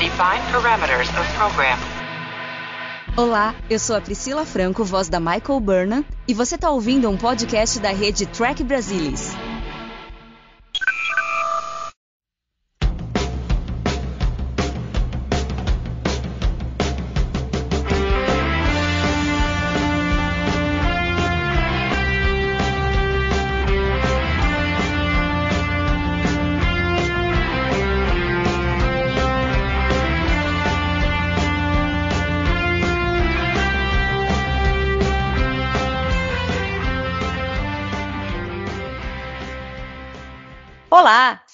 Define parameters of program. Olá, eu sou a Priscila Franco, voz da Michael Burnham, e você está ouvindo um podcast da rede Track Brasilis.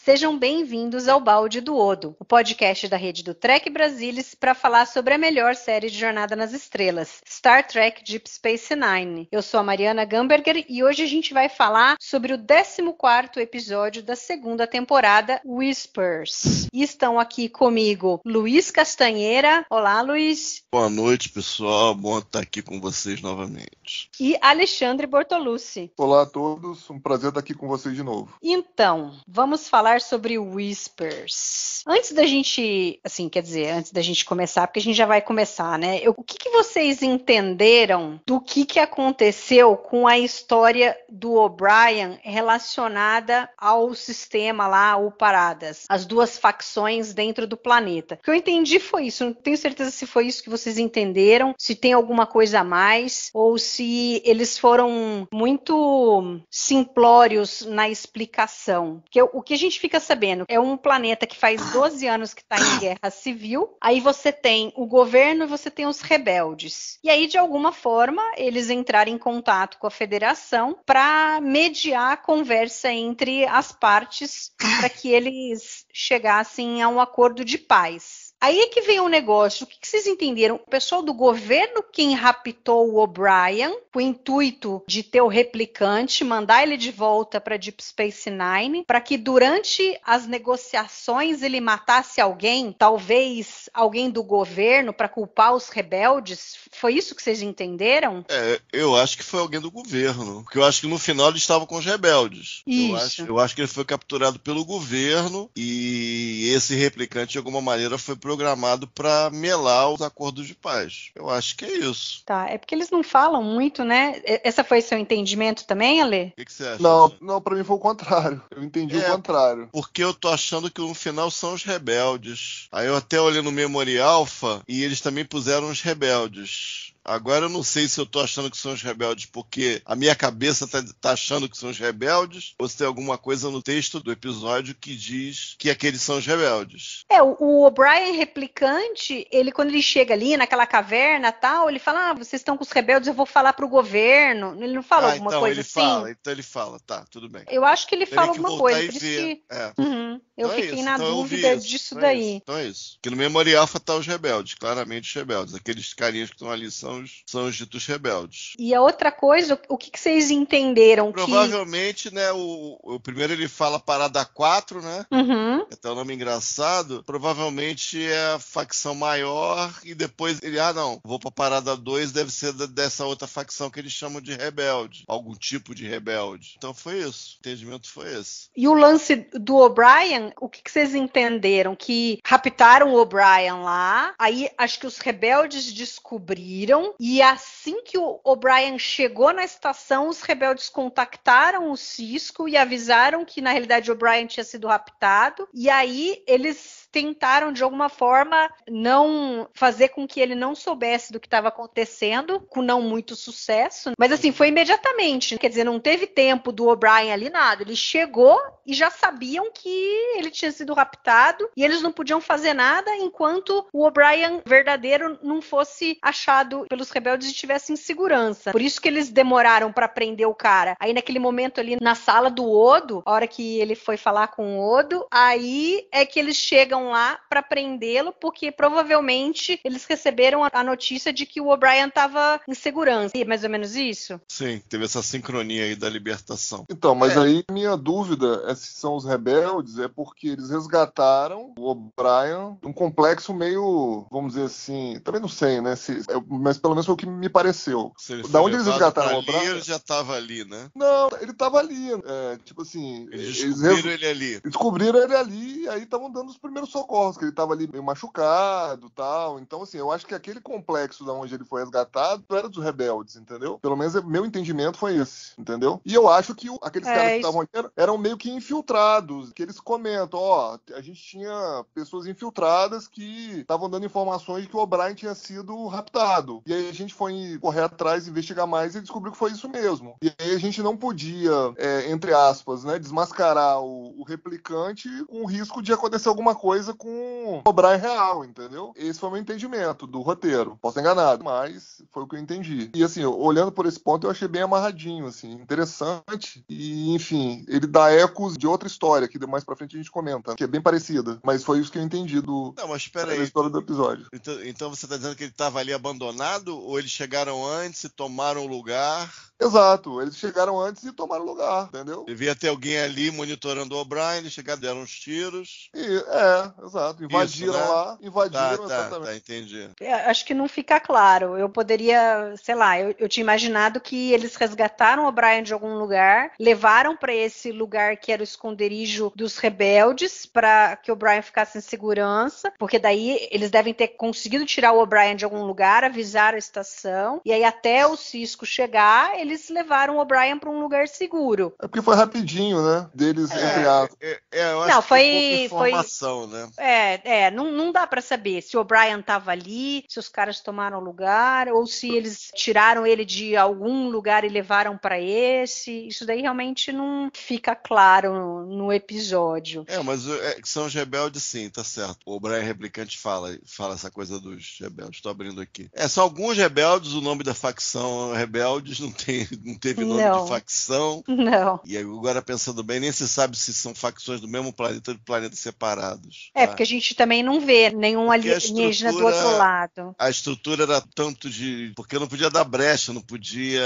Sejam bem-vindos ao Balde do Odo, o podcast da rede do Trek Brasilis para falar sobre a melhor série de Jornada nas Estrelas, Star Trek Deep Space Nine. Eu sou a Mariana Gamberger e hoje a gente vai falar sobre o 14º episódio da segunda temporada, Whispers. E estão aqui comigo Luiz Castanheira. Olá, Luiz. Boa noite, pessoal. Bom estar aqui com vocês novamente. E Alexandre Bortolucci. Olá a todos. Um prazer estar aqui com vocês de novo. Então, vamos falar falar sobre Whispers. Antes da gente, assim, quer dizer, antes da gente começar, porque a gente já vai começar, né? Eu, o que, que, vocês entenderam do que, que aconteceu com a história do O'Brien relacionada ao sistema lá, o Paradas, as duas facções dentro do planeta? O que eu entendi foi isso, não tenho certeza se foi isso que vocês entenderam, se tem alguma coisa a mais, ou se eles foram muito simplórios na explicação. Porque o que a gente fica sabendo? É um planeta que faz 12 anos que está em guerra civil. Aí você tem o governo e você tem os rebeldes. E aí, de alguma forma, eles entraram em contato com a federação para mediar a conversa entre as partes para que eles chegassem a um acordo de paz. Aí é que vem o um negócio. O que, que, vocês entenderam? O pessoal do governo quem raptou o O'Brien com o intuito de ter o replicante, mandar ele de volta para Deep Space Nine, para que durante as negociações ele matasse alguém, talvez alguém do governo, para culpar os rebeldes. Foi isso que vocês entenderam? É, eu acho que foi alguém do governo, porque eu acho que no final ele estava com os rebeldes. Isso. Eu acho, eu acho que ele foi capturado pelo governo e esse replicante de alguma maneira foi pro programado para melar os acordos de paz. Eu acho que é isso. Tá, é porque eles não falam muito, né? Essa foi seu entendimento também, Ale? O que, que, você acha? Não, não, para mim foi o contrário. Eu entendi é, o contrário. Porque eu tô achando que no final são os rebeldes. Aí eu até olhei no Memory Alpha e eles também puseram os rebeldes. Agora eu não sei se eu tô achando que são os rebeldes porque a minha cabeça tá, tá achando que são os rebeldes ou se tem alguma coisa no texto do episódio que diz que aqueles são os rebeldes. É, o O'Brien replicante, ele quando ele chega ali naquela caverna tal, ele fala: ah, vocês estão com os rebeldes, eu vou falar pro governo. Ele não fala ah, alguma então, coisa ele assim. Fala, então ele fala, tá, tudo bem. Eu acho que ele fala alguma coisa, por isso que. É. Uhum. Eu então é fiquei é na então dúvida isso, disso então é daí. É então é isso. Que no Memorial fala tá os Rebeldes, claramente os Rebeldes. Aqueles carinhas que estão ali são são os, são os ditos rebeldes. E a outra coisa, o que, que vocês entenderam? Provavelmente, que... né, o, o, primeiro ele fala parada 4, né? Uhum. É até o nome engraçado. Provavelmente é a facção maior e depois ele, ah, não, vou pra parada 2, deve ser dessa outra facção que eles chamam de rebelde, algum tipo de rebelde. Então foi isso, o entendimento foi esse. E o lance do O'Brien, o que, que vocês entenderam? Que raptaram o O'Brien lá, aí acho que os rebeldes descobriram estação e assim que o O'Brien chegou na estação, os rebeldes contactaram o Cisco e avisaram que na realidade O'Brien tinha sido raptado e aí eles tentaram de alguma forma não fazer com que ele não soubesse do que estava acontecendo, com não muito sucesso. Mas assim, foi imediatamente. Né? Quer dizer, não teve tempo do O'Brien ali nada. Ele chegou e já sabiam que ele tinha sido raptado e eles não podiam fazer nada enquanto o O'Brien verdadeiro não fosse achado pelos rebeldes e estivesse em segurança. Por isso que eles demoraram para prender o cara. Aí naquele momento ali na sala do Odo, a hora que ele foi falar com o Odo, aí é que eles chegam foram lá para prendê-lo, porque provavelmente eles receberam a notícia de que o O'Brien estava em segurança. É mais ou menos isso? Sim, teve essa sincronia aí da libertação. Então, mas é. aí minha dúvida é se são os rebeldes, é porque eles resgataram o O'Brien um complexo meio, vamos dizer assim, também não sei, né? Se, é, mas pelo menos foi o que me pareceu. Da onde eles resgataram o O'Brien? Ele já estava ali, né? Não, ele estava ali. É, tipo assim. Eles descobriram eles ele ali. Descobriram ele ali e aí estavam dando os primeiros socorros, que ele estava ali meio machucado tal. Então, assim, eu acho que aquele complexo da onde ele foi resgatado era dos rebeldes, entendeu? Pelo menos meu entendimento foi esse, entendeu? E eu acho que aqueles é, caras que estavam ali eram meio que infiltrados, que eles comentam, ó, a gente tinha pessoas infiltradas que estavam dando informações de que o O'Brien tinha sido raptado. E aí a gente foi correr atrás, investigar mais e descobriu que foi isso mesmo. E aí a gente não podia, é, entre aspas, né, desmascarar o, o replicante com o risco de acontecer alguma coisa coisa com cobrar real, entendeu? Esse foi o meu entendimento do roteiro. Posso enganado, mas foi o que eu entendi. E assim, olhando por esse ponto, eu achei bem amarradinho, assim, interessante. E, enfim, ele dá ecos de outra história, que mais pra frente a gente comenta, que é bem parecida. Mas foi isso que eu entendi do. Não, mas peraí. aí. história do episódio. Então, então você tá dizendo que ele tava ali abandonado? Ou eles chegaram antes e tomaram o lugar? Exato, eles chegaram antes e tomaram o lugar, entendeu? Devia ter alguém ali monitorando o O'Brien, eles chegaram, deram uns tiros. E, é, exato. Invadiram Isso, né? lá, invadiram tá, tá, tá exatamente. Tá, entendi. Eu é, acho que não fica claro. Eu poderia, sei lá, eu, eu tinha imaginado que eles resgataram o Brian de algum lugar, levaram para esse lugar que era o esconderijo dos rebeldes, para que o Brian ficasse em segurança, porque daí eles devem ter conseguido tirar o O'Brien de algum lugar, avisaram a estação, e aí até o Cisco chegar, eles levaram o O'Brien para um lugar seguro. É porque foi rapidinho, né? Deles, é, entre aspas. É, é, não, foi, foi, informação, foi, né? né? É, é não, não dá para saber se o Brian estava ali, se os caras tomaram lugar, ou se eles tiraram ele de algum lugar e levaram para esse. Isso daí realmente não fica claro no, no episódio. É, mas é, são os rebeldes sim, tá certo. O Brian é replicante fala, fala essa coisa dos rebeldes. Estou abrindo aqui. É, só alguns rebeldes, o nome da facção rebeldes não, tem, não teve nome não. de facção. Não. E agora, pensando bem, nem se sabe se são facções do mesmo planeta ou de planetas separados. É, tá? porque a gente também não vê nenhum alienígena do outro lado. A estrutura era tanto de. Porque não podia dar brecha, não podia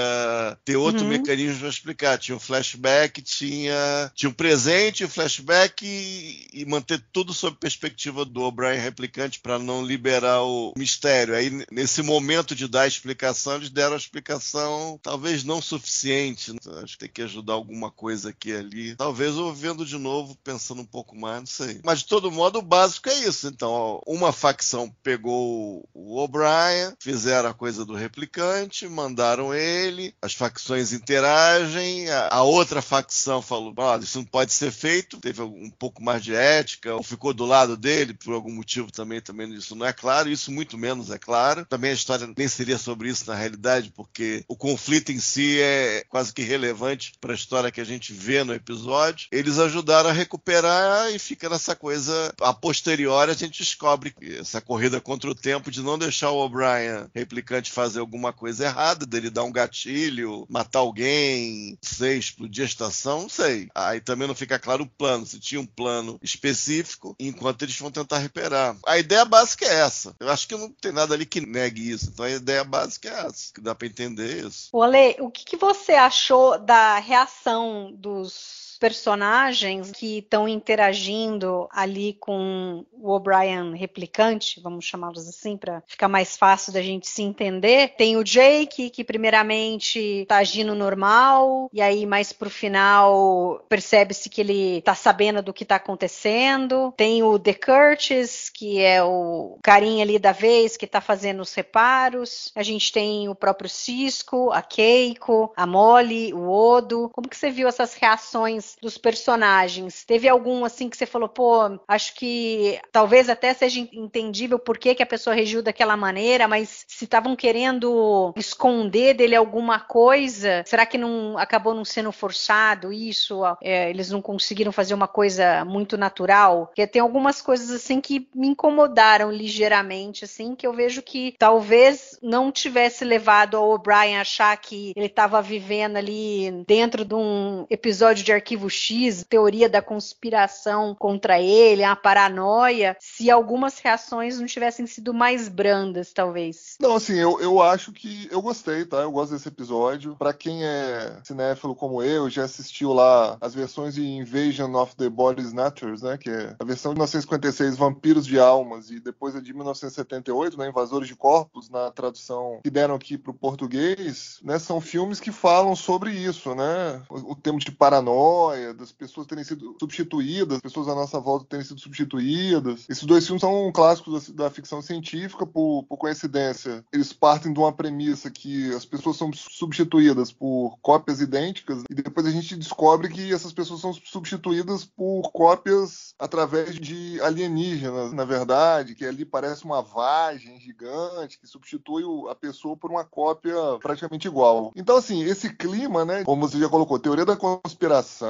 ter outro uhum. mecanismo para explicar. Tinha um flashback, tinha, tinha um presente, um flashback e, e manter tudo sob perspectiva do O'Brien replicante para não liberar o mistério. Aí, nesse momento de dar a explicação, eles deram a explicação talvez não suficiente. Né? Acho que tem que ajudar alguma coisa aqui e ali. Talvez ouvindo de novo, pensando um pouco mais, não sei. Mas de todo modo, modo básico é isso. Então, uma facção pegou o O'Brien, fizeram a coisa do replicante, mandaram ele, as facções interagem, a, outra facção falou: ah, isso não pode ser feito, teve um pouco mais de ética, ou ficou do lado dele por algum motivo também, também isso não é claro, isso muito menos é claro. Também a história nem seria sobre isso na realidade, porque o conflito em si é quase que relevante para a história que a gente vê no episódio. Eles ajudaram a recuperar e fica nessa coisa a posteriori a gente descobre essa corrida contra o tempo de não deixar o O'Brien replicante fazer alguma coisa errada, dele dar um gatilho, matar alguém, sei, explodir a estação, não sei. Aí também não fica claro o plano, se tinha um plano específico, enquanto eles vão tentar recuperar. A ideia básica é essa. Eu acho que não tem nada ali que negue isso. Então a ideia básica é essa, que dá para entender isso. Olê, o que, que você achou da reação dos personagens que estão interagindo ali com o O'Brien replicante, vamos chamá-los assim, para ficar mais fácil da gente se entender. Tem o Jake, que primeiramente tá agindo normal, e aí mais pro final percebe-se que ele tá sabendo do que tá acontecendo. Tem o The Curtis, que é o carinha ali da vez, que tá fazendo os reparos. A gente tem o próprio Cisco, a Keiko, a Molly, o Odo. Como que você viu essas reações dos personagens, teve algum assim que você falou, pô, acho que talvez até seja entendível por que, que a pessoa reagiu daquela maneira, mas se estavam querendo esconder dele alguma coisa, será que não acabou não sendo forçado isso? É, eles não conseguiram fazer uma coisa muito natural? Porque tem algumas coisas assim que me incomodaram ligeiramente, assim, que eu vejo que talvez não tivesse levado ao O'Brien achar que ele estava vivendo ali dentro de um episódio de arquivo arquivo X, teoria da conspiração contra ele, a paranoia, se algumas reações não tivessem sido mais brandas, talvez. Não, assim, eu, eu acho que eu gostei, tá? Eu gosto desse episódio. Para quem é cinéfilo como eu, já assistiu lá as versões de Invasion of the Body Snatchers, né? Que é a versão de 1956, Vampiros de Almas, e depois a de 1978, né? Invasores de Corpos, na tradução que deram aqui pro português, né? São filmes que falam sobre isso, né? O, o termo de paranoia das pessoas terem sido substituídas, as pessoas à nossa volta terem sido substituídas. Esses dois filmes são clássicos da, da ficção científica, por, por coincidência. Eles partem de uma premissa que as pessoas são substituídas por cópias idênticas, e depois a gente descobre que essas pessoas são substituídas por cópias através de alienígenas, na verdade, que ali parece uma vagem gigante que substitui a pessoa por uma cópia praticamente igual. Então, assim, esse clima, né, como você já colocou, teoria da conspiração,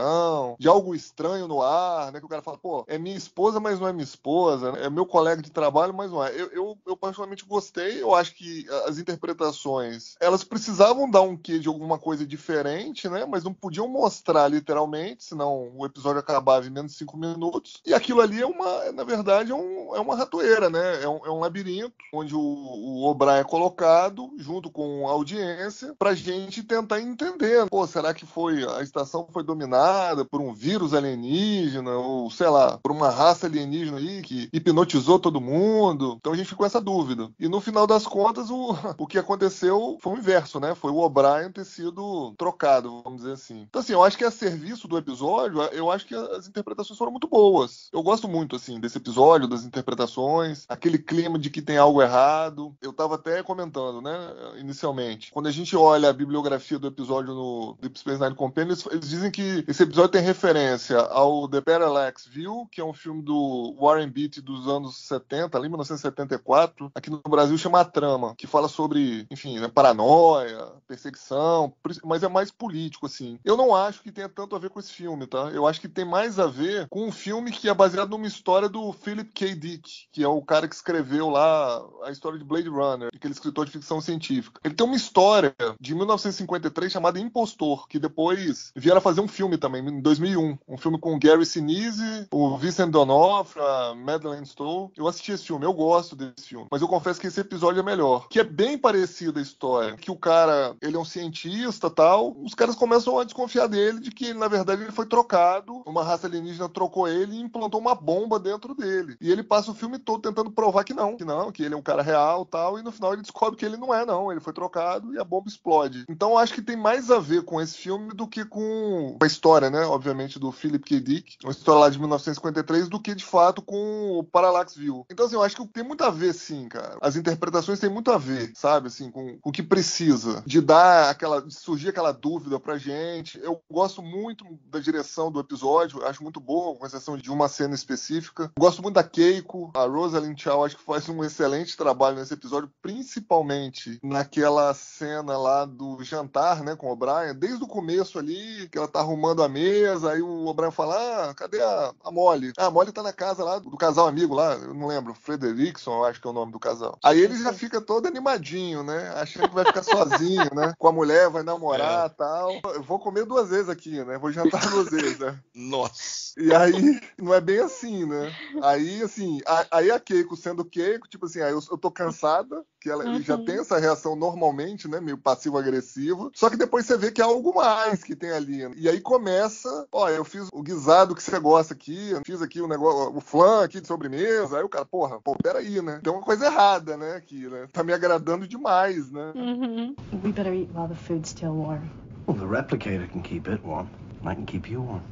de algo estranho no ar, né? Que o cara fala, pô, é minha esposa, mas não é minha esposa, né? é meu colega de trabalho, mas não é. Eu, eu, eu, particularmente gostei, eu acho que as interpretações, elas precisavam dar um quê de alguma coisa diferente, né? Mas não podiam mostrar literalmente, senão o episódio acabava em menos de cinco minutos. E aquilo ali é uma, na verdade, é, um, é uma ratoeira, né? É um, é um labirinto onde o, o O'Brien é colocado junto com a audiência pra gente tentar entender. Pô, será que foi a estação foi dominada? dominada por um vírus alienígena, ou sei lá, por uma raça alienígena aí que hipnotizou todo mundo. Então a gente ficou essa dúvida. E no final das contas, o, o que aconteceu foi o inverso, né? Foi o O'Brien ter sido trocado, vamos dizer assim. Então, assim, eu acho que a serviço do episódio, eu acho que as interpretações foram muito boas. Eu gosto muito, assim, desse episódio, das interpretações, aquele clima de que tem algo errado. Eu tava até comentando, né, inicialmente. Quando a gente olha a bibliografia do episódio no Deep Space Nine Companion, eles, eles dizem que esse episódio tem referência ao The Better Alex View, que é um filme do Warren Beatty dos anos 70, ali 1974, aqui no Brasil chama A Trama, que fala sobre, enfim, né, paranoia, perseguição, mas é mais político, assim. Eu não acho que tenha tanto a ver com esse filme, tá? Eu acho que tem mais a ver com um filme que é baseado numa história do Philip K. Dick, que é o cara que escreveu lá a história de Blade Runner, aquele escritor de ficção científica. Ele tem uma história de 1953 chamada Impostor, que depois vieram fazer um filme também também, em 2001. Um filme com Gary Sinise, o Vincent D'Onofrio, a Madeleine Stowe. Eu assisti esse filme, eu gosto desse filme. Mas eu confesso que esse episódio é melhor. Que é bem parecida a história. Que o cara, ele é um cientista tal. Os caras começam a desconfiar dele de que, na verdade, ele foi trocado. Uma raça alienígena trocou ele e implantou uma bomba dentro dele. E ele passa o filme todo tentando provar que não. Que não, que ele é um cara real tal. E no final ele descobre que ele não é, não. Ele foi trocado e a bomba explode. Então acho que tem mais a ver com esse filme do que com a história história, né? Obviamente, do Philip K. Dick, uma história lá de 1953, do que de fato com o Parallax View. Então, assim, eu acho que tem muito a ver, sim, cara. As interpretações têm muito a ver, sabe, assim, com, com o que precisa de dar aquela, de surgir aquela dúvida pra gente. Eu gosto muito da direção do episódio, acho muito boa, com exceção de uma cena específica. gosto muito da Keiko, a Rosalind Chow, acho que faz um excelente trabalho nesse episódio, principalmente naquela cena lá do jantar, né, com o Brian, desde o começo ali, que ela tá arrumando a mesa, aí o O'Brien fala: ah, cadê a, a Molly? Ah, a Molly tá na casa lá do casal amigo lá, eu não lembro, Frederickson, eu acho que é o nome do casal. Aí ele já uhum. fica todo animadinho, né? Achando que vai ficar sozinho, né? Com a mulher, vai namorar e é. tal. Eu vou comer duas vezes aqui, né? Vou jantar duas vezes, né? Nossa. E aí, não é bem assim, né? Aí, assim, a, aí a Keiko sendo Keiko, tipo assim, aí ah, eu, eu tô cansada, que ela uhum. já tem uhum. essa reação normalmente, né, meio passivo-agressivo. Só que depois você vê que há é algo mais que tem ali. Né. E aí começa, ó, eu fiz o guisado que você gosta aqui, eu fiz aqui o negócio, o flan aqui de sobremesa. Aí o cara, porra, pô, peraí, né? Tem uma coisa errada, né, aqui, né? Tá me agradando demais, né? Uhum. We better eat while the food's still warm. Well, the replicator can keep it warm. I can keep you warm.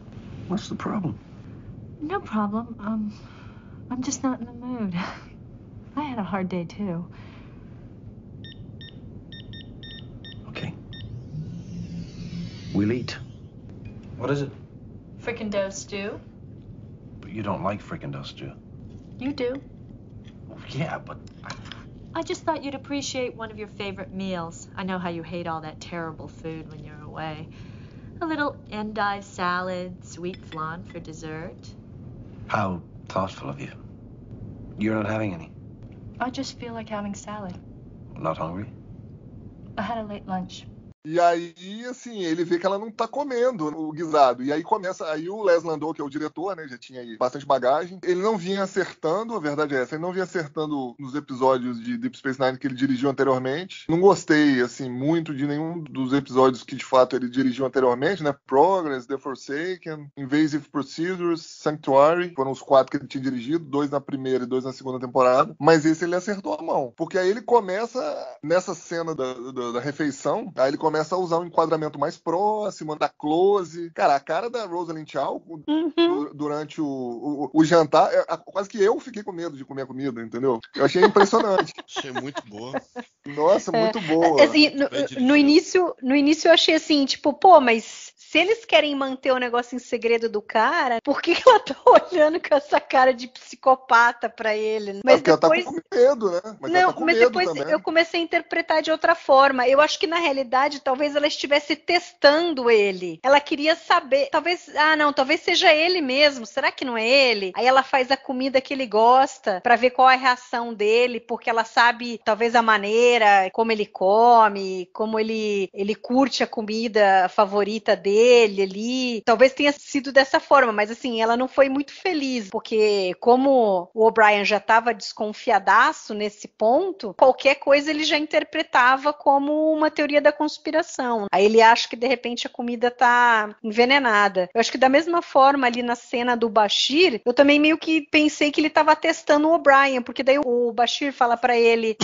What's the problem? No problem. Um, I'm just not in the mood. I had a hard day too. We'll eat. What is it? Frickin' stew. But you don't like frickin' stew. You do. yeah, but. I just thought you'd appreciate one of your favorite meals. I know how you hate all that terrible food when you're away. A little endive salad, sweet flan for dessert. How thoughtful of you. You're not having any. I just feel like having salad. Not hungry? I had a late lunch. E aí, assim, ele vê que ela não tá comendo o guisado. E aí começa. Aí o Les Landau, que é o diretor, né? Já tinha aí bastante bagagem. Ele não vinha acertando, a verdade é essa, ele não vinha acertando nos episódios de Deep Space Nine que ele dirigiu anteriormente. Não gostei, assim, muito de nenhum dos episódios que de fato ele dirigiu anteriormente, né? Progress, The Forsaken, Invasive Procedures, Sanctuary. Foram os quatro que ele tinha dirigido, dois na primeira e dois na segunda temporada. Mas esse ele acertou a mão. Porque aí ele começa nessa cena da, da, da refeição, aí ele começa começa a usar um enquadramento mais próximo, da close. Cara, a cara da Rosalind Chow uhum. durante o, o, o jantar, é, quase que eu fiquei com medo de comer a comida, entendeu? Eu achei impressionante. achei muito boa. Nossa, é, muito é, boa. Assim, no, no, início, no início eu achei assim, tipo, pô, mas se eles querem manter o negócio em segredo do cara, por que ela tá olhando com essa cara de psicopata pra ele? É mas é porque depois... ela tá com medo, né? Mas não, tá mas depois também. eu comecei a interpretar de outra forma. Eu acho que na realidade talvez ela estivesse testando ele. Ela queria saber, talvez, ah, não, talvez seja ele mesmo. Será que não é ele? Aí ela faz a comida que ele gosta para ver qual é a reação dele, porque ela sabe talvez a maneira como ele come, como ele ele curte a comida favorita dele dele ali. Talvez tenha sido dessa forma, mas assim, ela não foi muito feliz, porque como o O'Brien já estava desconfiadaço nesse ponto, qualquer coisa ele já interpretava como uma teoria da conspiração. Aí ele acha que de repente a comida tá envenenada. Eu acho que da mesma forma ali na cena do Bashir, eu também meio que pensei que ele estava testando o O'Brien, porque daí o Bashir fala para ele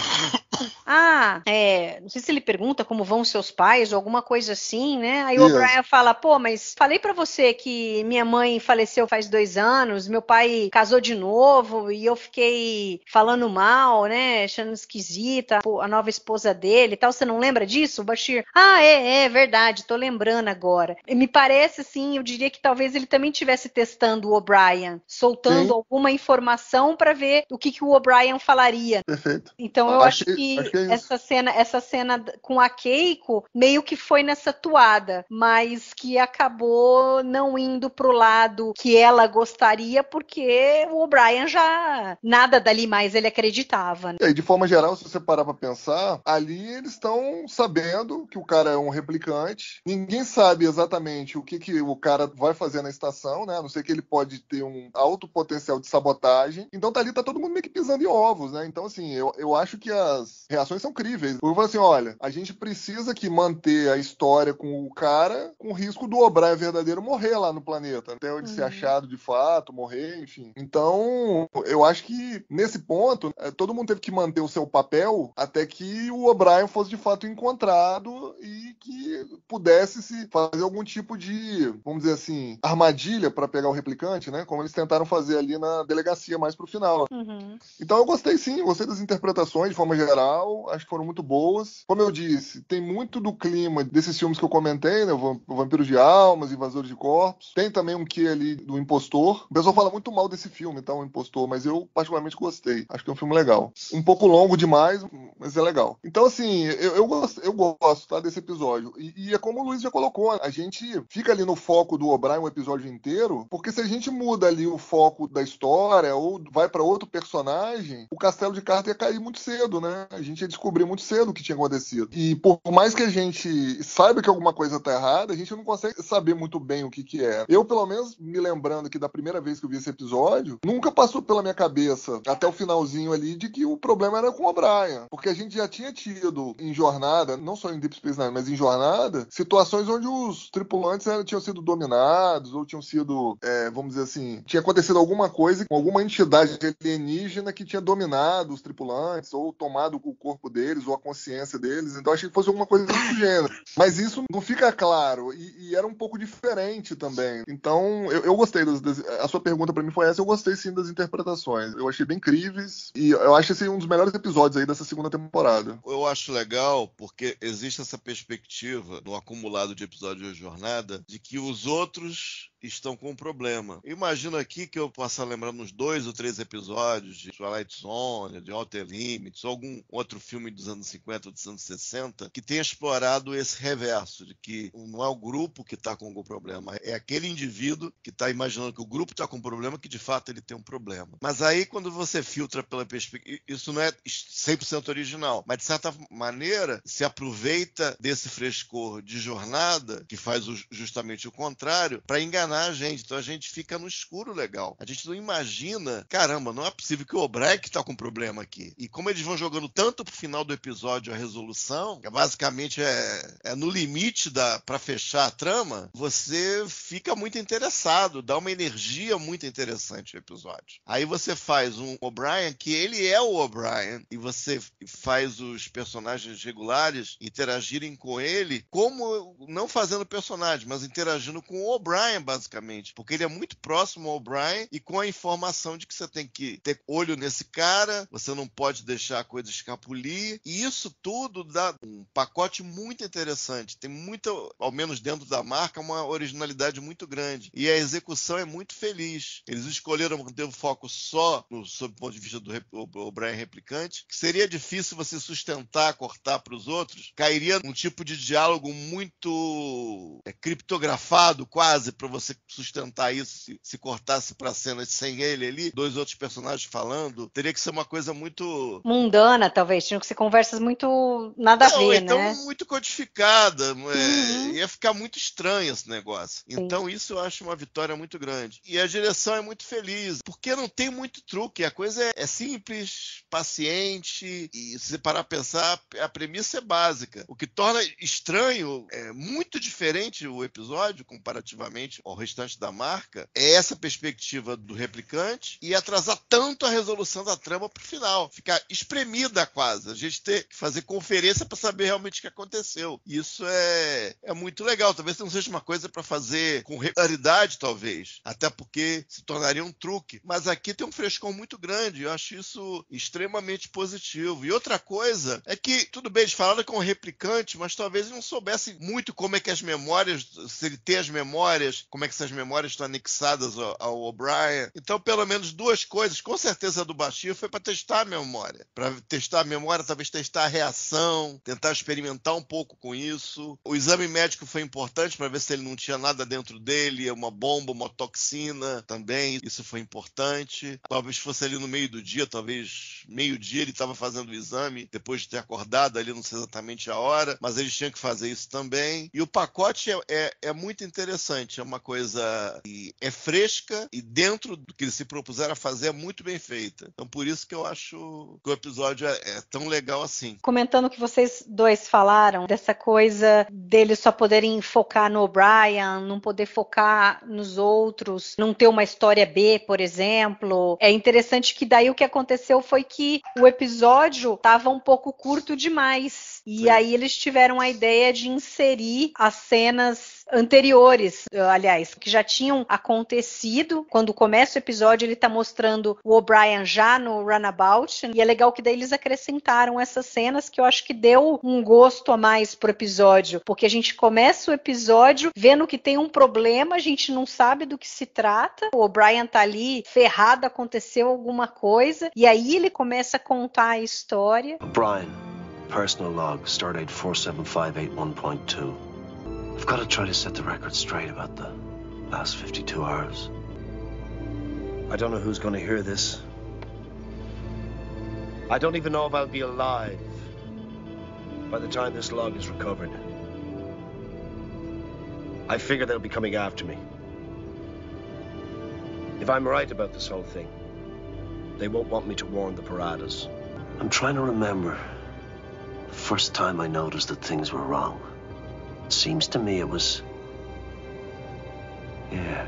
ah, é, não sei se ele pergunta como vão seus pais ou alguma coisa assim, né? Aí o O'Brien fala, pô, mas falei para você que minha mãe faleceu faz dois anos, meu pai casou de novo e eu fiquei falando mal, né? Achando esquisita a nova esposa dele e tal. Você não lembra disso, Bashir? Ah, é, é verdade, tô lembrando agora. Me parece assim, eu diria que talvez ele também estivesse testando o O'Brien, soltando Sim. alguma informação para ver o que, que o O'Brien falaria. Perfeito. Então eu acho que que, é essa cena, essa cena com a Keiko meio que foi nessa toada, mas que acabou não indo pro lado que ela gostaria, porque o O'Brien já nada dali mais ele acreditava. Né? E aí, de forma geral, se você parar pra pensar, ali eles estão sabendo que o cara é um replicante, ninguém sabe exatamente o que, que o cara vai fazer na estação, né? A não sei que ele pode ter um alto potencial de sabotagem. Então tá ali, tá todo mundo meio que pisando em ovos, né? Então, assim, eu, eu acho que as, as reações são críveis. Eu falo assim: olha, a gente precisa que manter a história com o cara com o risco do O'Brien verdadeiro morrer lá no planeta, né? até ele uhum. ser achado de fato, morrer, enfim. Então, eu acho que nesse ponto, eh, todo mundo teve que manter o seu papel até que o O'Brien fosse de fato encontrado e que pudesse se fazer algum tipo de, vamos dizer assim, armadilha para pegar o replicante, né? Como eles tentaram fazer ali na delegacia mais pro final. Uhum. Então, eu gostei sim, gostei das interpretações de forma geral geral, acho que foram muito boas. Como eu disse, tem muito do clima desses filmes que eu comentei, né? de Almas, Invasores de Corpos. Tem também um que ali do Impostor. O pessoal fala muito mal desse filme, tá? O Impostor, mas eu particularmente gostei. Acho que é um filme legal. Um pouco longo demais, mas é legal. Então, assim, eu, eu gosto, eu gosto tá, desse episódio. E, e, é como o Luiz já colocou, né? a gente fica ali no foco do O'Brien o episódio inteiro, porque se a gente muda ali o foco da história ou vai para outro personagem, o castelo de cartas ia cair muito cedo, né? a gente ia descobrir muito cedo o que tinha acontecido. E por mais que a gente saiba que alguma coisa tá errada, a gente não consegue saber muito bem o que que é. Eu, pelo menos, me lembrando que da primeira vez que eu vi esse episódio, nunca passou pela minha cabeça, até o finalzinho ali, de que o problema era com o Brian. Porque a gente já tinha tido em jornada, não só em Deep Space Nine, mas em jornada, situações onde os tripulantes né, tinham sido dominados ou tinham sido, é, vamos dizer assim, tinha acontecido alguma coisa com alguma entidade alienígena que tinha dominado os tripulantes ou tomado com o corpo deles ou a consciência deles. Então achei que fosse alguma coisa do gênero. Mas isso não fica claro. E, e era um pouco diferente também. Então eu, eu gostei. Das, das, a sua pergunta para mim foi essa. Eu gostei sim das interpretações. Eu achei bem incríveis. E eu acho esse um dos melhores episódios aí dessa segunda temporada. Eu acho legal porque existe essa perspectiva no acumulado de episódios de jornada de que os outros estão com um problema. Imagino aqui que eu possa lembrar uns dois ou três episódios de Twilight Zone, de Outer Limits, ou algum outro filme dos anos 50 ou dos anos 60 que tenha explorado esse reverso, de que não é o grupo que está com algum problema, é aquele indivíduo que está imaginando que o grupo está com um problema, que de fato ele tem um problema. Mas aí quando você filtra pela perspectiva, isso não é 100% original, mas de certa maneira se aproveita desse frescor de jornada, que faz justamente o contrário, para enganar enganar a gente. Então a gente fica no escuro legal. A gente não imagina, caramba, não é possível que o Obreck tá com problema aqui. E como eles vão jogando tanto pro final do episódio a resolução, que basicamente é, é no limite da para fechar a trama, você fica muito interessado, dá uma energia muito interessante o episódio. Aí você faz um O'Brien que ele é o O'Brien e você faz os personagens regulares interagirem com ele como não fazendo personagem, mas interagindo com o O'Brien basicamente, porque ele é muito próximo ao Brian e com a informação de que você tem que ter olho nesse cara, você não pode deixar a coisa escapulir. E isso tudo dá um pacote muito interessante. Tem muita, ao menos dentro da marca, uma originalidade muito grande. E a execução é muito feliz. Eles escolheram manter o foco só no, sob o ponto de vista do o Brian replicante, que seria difícil você sustentar, cortar para os outros, cairia num tipo de diálogo muito é, criptografado, quase, para você sustentar isso, se, se cortasse para cena sem ele ali, dois outros personagens falando, teria que ser uma coisa muito. Mundana, talvez. Tinham que ser conversas muito nada Não, a ver, então, né? muito codificada. É, uhum. É, ia ficar muito estranho esse negócio. Sim. Então, isso eu acho uma vitória muito grande. E a direção é muito feliz, porque não tem muito truque. A coisa é, é simples, paciente, e se parar a pensar, a premissa é básica. O que torna estranho, é muito diferente o episódio, comparativamente, ao restante da marca é essa perspectiva do replicante e atrasar tanto a resolução da trama para o final, ficar espremida quase. A gente ter que fazer conferência para saber realmente o que aconteceu. Isso é, é muito legal. Talvez não seja uma coisa para fazer com regularidade, talvez, até porque se tornaria um truque. Mas aqui tem um frescor muito grande. Eu acho isso extremamente positivo. E outra coisa é que, tudo bem, eles falaram com é o replicante, mas talvez não soubessem muito como é que as memórias, se ele tem as memórias, como é como é que essas memórias estão anexadas ao O'Brien. Então, pelo menos duas coisas, com certeza do baixinho, foi para testar a memória. Para testar a memória, talvez testar a reação, tentar experimentar um pouco com isso. O exame médico foi importante para ver se ele não tinha nada dentro dele, uma bomba, uma toxina também. Isso foi importante. Talvez fosse ali no meio do dia, talvez meio-dia ele estava fazendo o exame, depois de ter acordado ali, não sei exatamente a hora, mas eles tinham que fazer isso também. E o pacote é, é, é muito interessante, é uma coisa coisa que é fresca e dentro do que eles se propuseram a fazer é muito bem feita. Então por isso que eu acho que o episódio é, é, tão legal assim. Comentando o que vocês dois falaram dessa coisa deles só poderem focar no O'Brien, não poder focar nos outros, não ter uma história B, por exemplo. É interessante que daí o que aconteceu foi que o episódio estava um pouco curto demais. E Sim. aí eles tiveram a ideia de inserir as cenas anteriores, eh, aliás, que já tinham acontecido. Quando começa o episódio, ele está mostrando o O'Brien já no Runabout. Né? E é legal que daí eles acrescentaram essas cenas que eu acho que deu um gosto a mais pro episódio. Porque a gente começa o episódio vendo que tem um problema, a gente não sabe do que se trata. O O'Brien tá ali ferrado, aconteceu alguma coisa. E aí ele começa a contar a história. O'Brien, personal log, Stardate 47581.2. I've got to try to set the record straight about the last 52 hours. I don't know who's going to hear this. I don't even know if I'll be alive by the time this log is recovered. I figure they'll be coming after me. If I'm right about this whole thing, they won't want me to warn the Paradas. I'm trying to remember the first time I noticed that things were wrong. Seems to me it was. Yeah.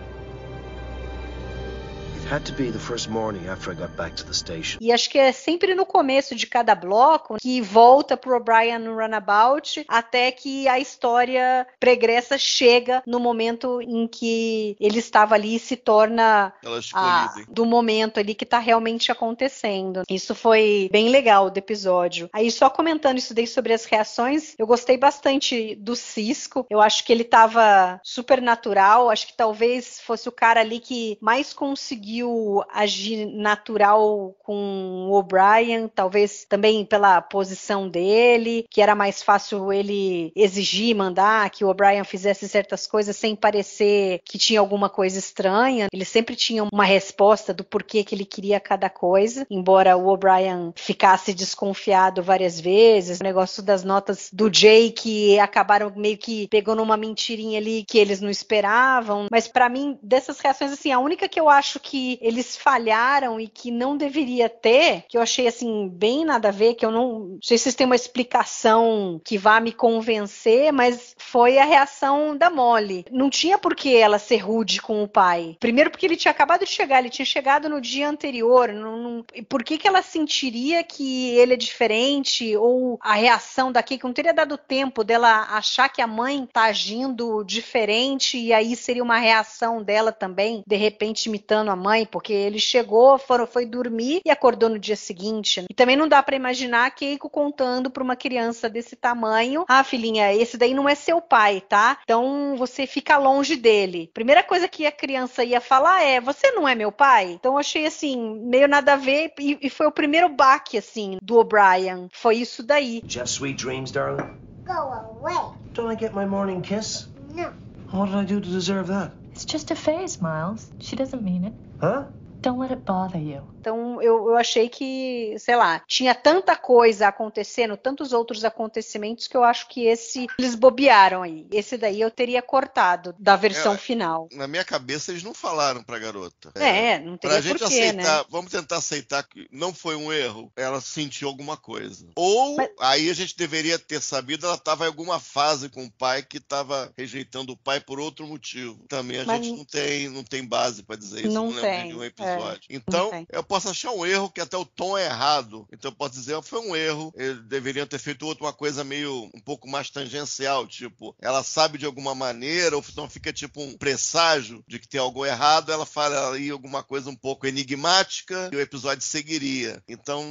E acho que é sempre no começo de cada bloco que volta pro O'Brien no Runabout até que a história pregressa chega no momento em que ele estava ali e se torna é a, do momento ali que está realmente acontecendo. Isso foi bem legal do episódio. Aí só comentando isso daí sobre as reações, eu gostei bastante do Cisco. Eu acho que ele estava super natural, acho que talvez fosse o cara ali que mais conseguiu conseguiu agir natural com o O'Brien, talvez também pela posição dele, que era mais fácil ele exigir, mandar que o O'Brien fizesse certas coisas sem parecer que tinha alguma coisa estranha. Ele sempre tinha uma resposta do porquê que ele queria cada coisa, embora o O'Brien ficasse desconfiado várias vezes. O negócio das notas do Jay que acabaram meio que pegando uma mentirinha ali que eles não esperavam. Mas para mim, dessas reações, assim, a única que eu acho que que eles falharam e que não deveria ter, que eu achei assim, bem nada a ver, que eu não, não sei se vocês têm uma explicação que vá me convencer, mas foi a reação da Molly. Não tinha por que ela ser rude com o pai. Primeiro, porque ele tinha acabado de chegar, ele tinha chegado no dia anterior. Não, não... por que, que ela sentiria que ele é diferente? Ou a reação da Kiko não teria dado tempo dela achar que a mãe tá agindo diferente e aí seria uma reação dela também, de repente imitando a mãe? mãe, porque ele chegou, foram, foi dormir e acordou no dia seguinte. E também não dá para imaginar Keiko contando para uma criança desse tamanho: ah, filhinha, esse daí não é seu pai, tá? Então você fica longe dele. Primeira coisa que a criança ia falar é: você não é meu pai? Então achei assim, meio nada a ver. E, e foi o primeiro baque, assim, do O'Brien. Foi isso daí. Just sweet dreams, darling. Go away. Don't I get my morning kiss? No. What did I do to deserve that? It's just a phase, Miles. She doesn't mean it. Huh? Don't então let it bother you. Então eu, eu achei que, sei lá, tinha tanta coisa acontecendo, tantos outros acontecimentos que eu acho que esse eles bobearam aí. Esse daí eu teria cortado da versão é, final. Na minha cabeça eles não falaram pra garota. É, é não teria pra gente porquê, aceitar, né? Vamos tentar aceitar que não foi um erro. Ela sentiu alguma coisa. Ou Mas... aí a gente deveria ter sabido ela estava em alguma fase com o pai que estava rejeitando o pai por outro motivo. Também a Mas... gente não tem não tem base para dizer isso. Não, não tem. É episódio. É, então, eu posso achar um erro que até o tom é errado. Então, eu posso dizer, foi um erro. Eles deveriam ter feito outra, coisa meio um pouco mais tangencial, tipo, ela sabe de alguma maneira, ou então fica tipo um presságio de que tem algo errado, ela fala ali alguma coisa um pouco enigmática e o episódio seguiria. Então,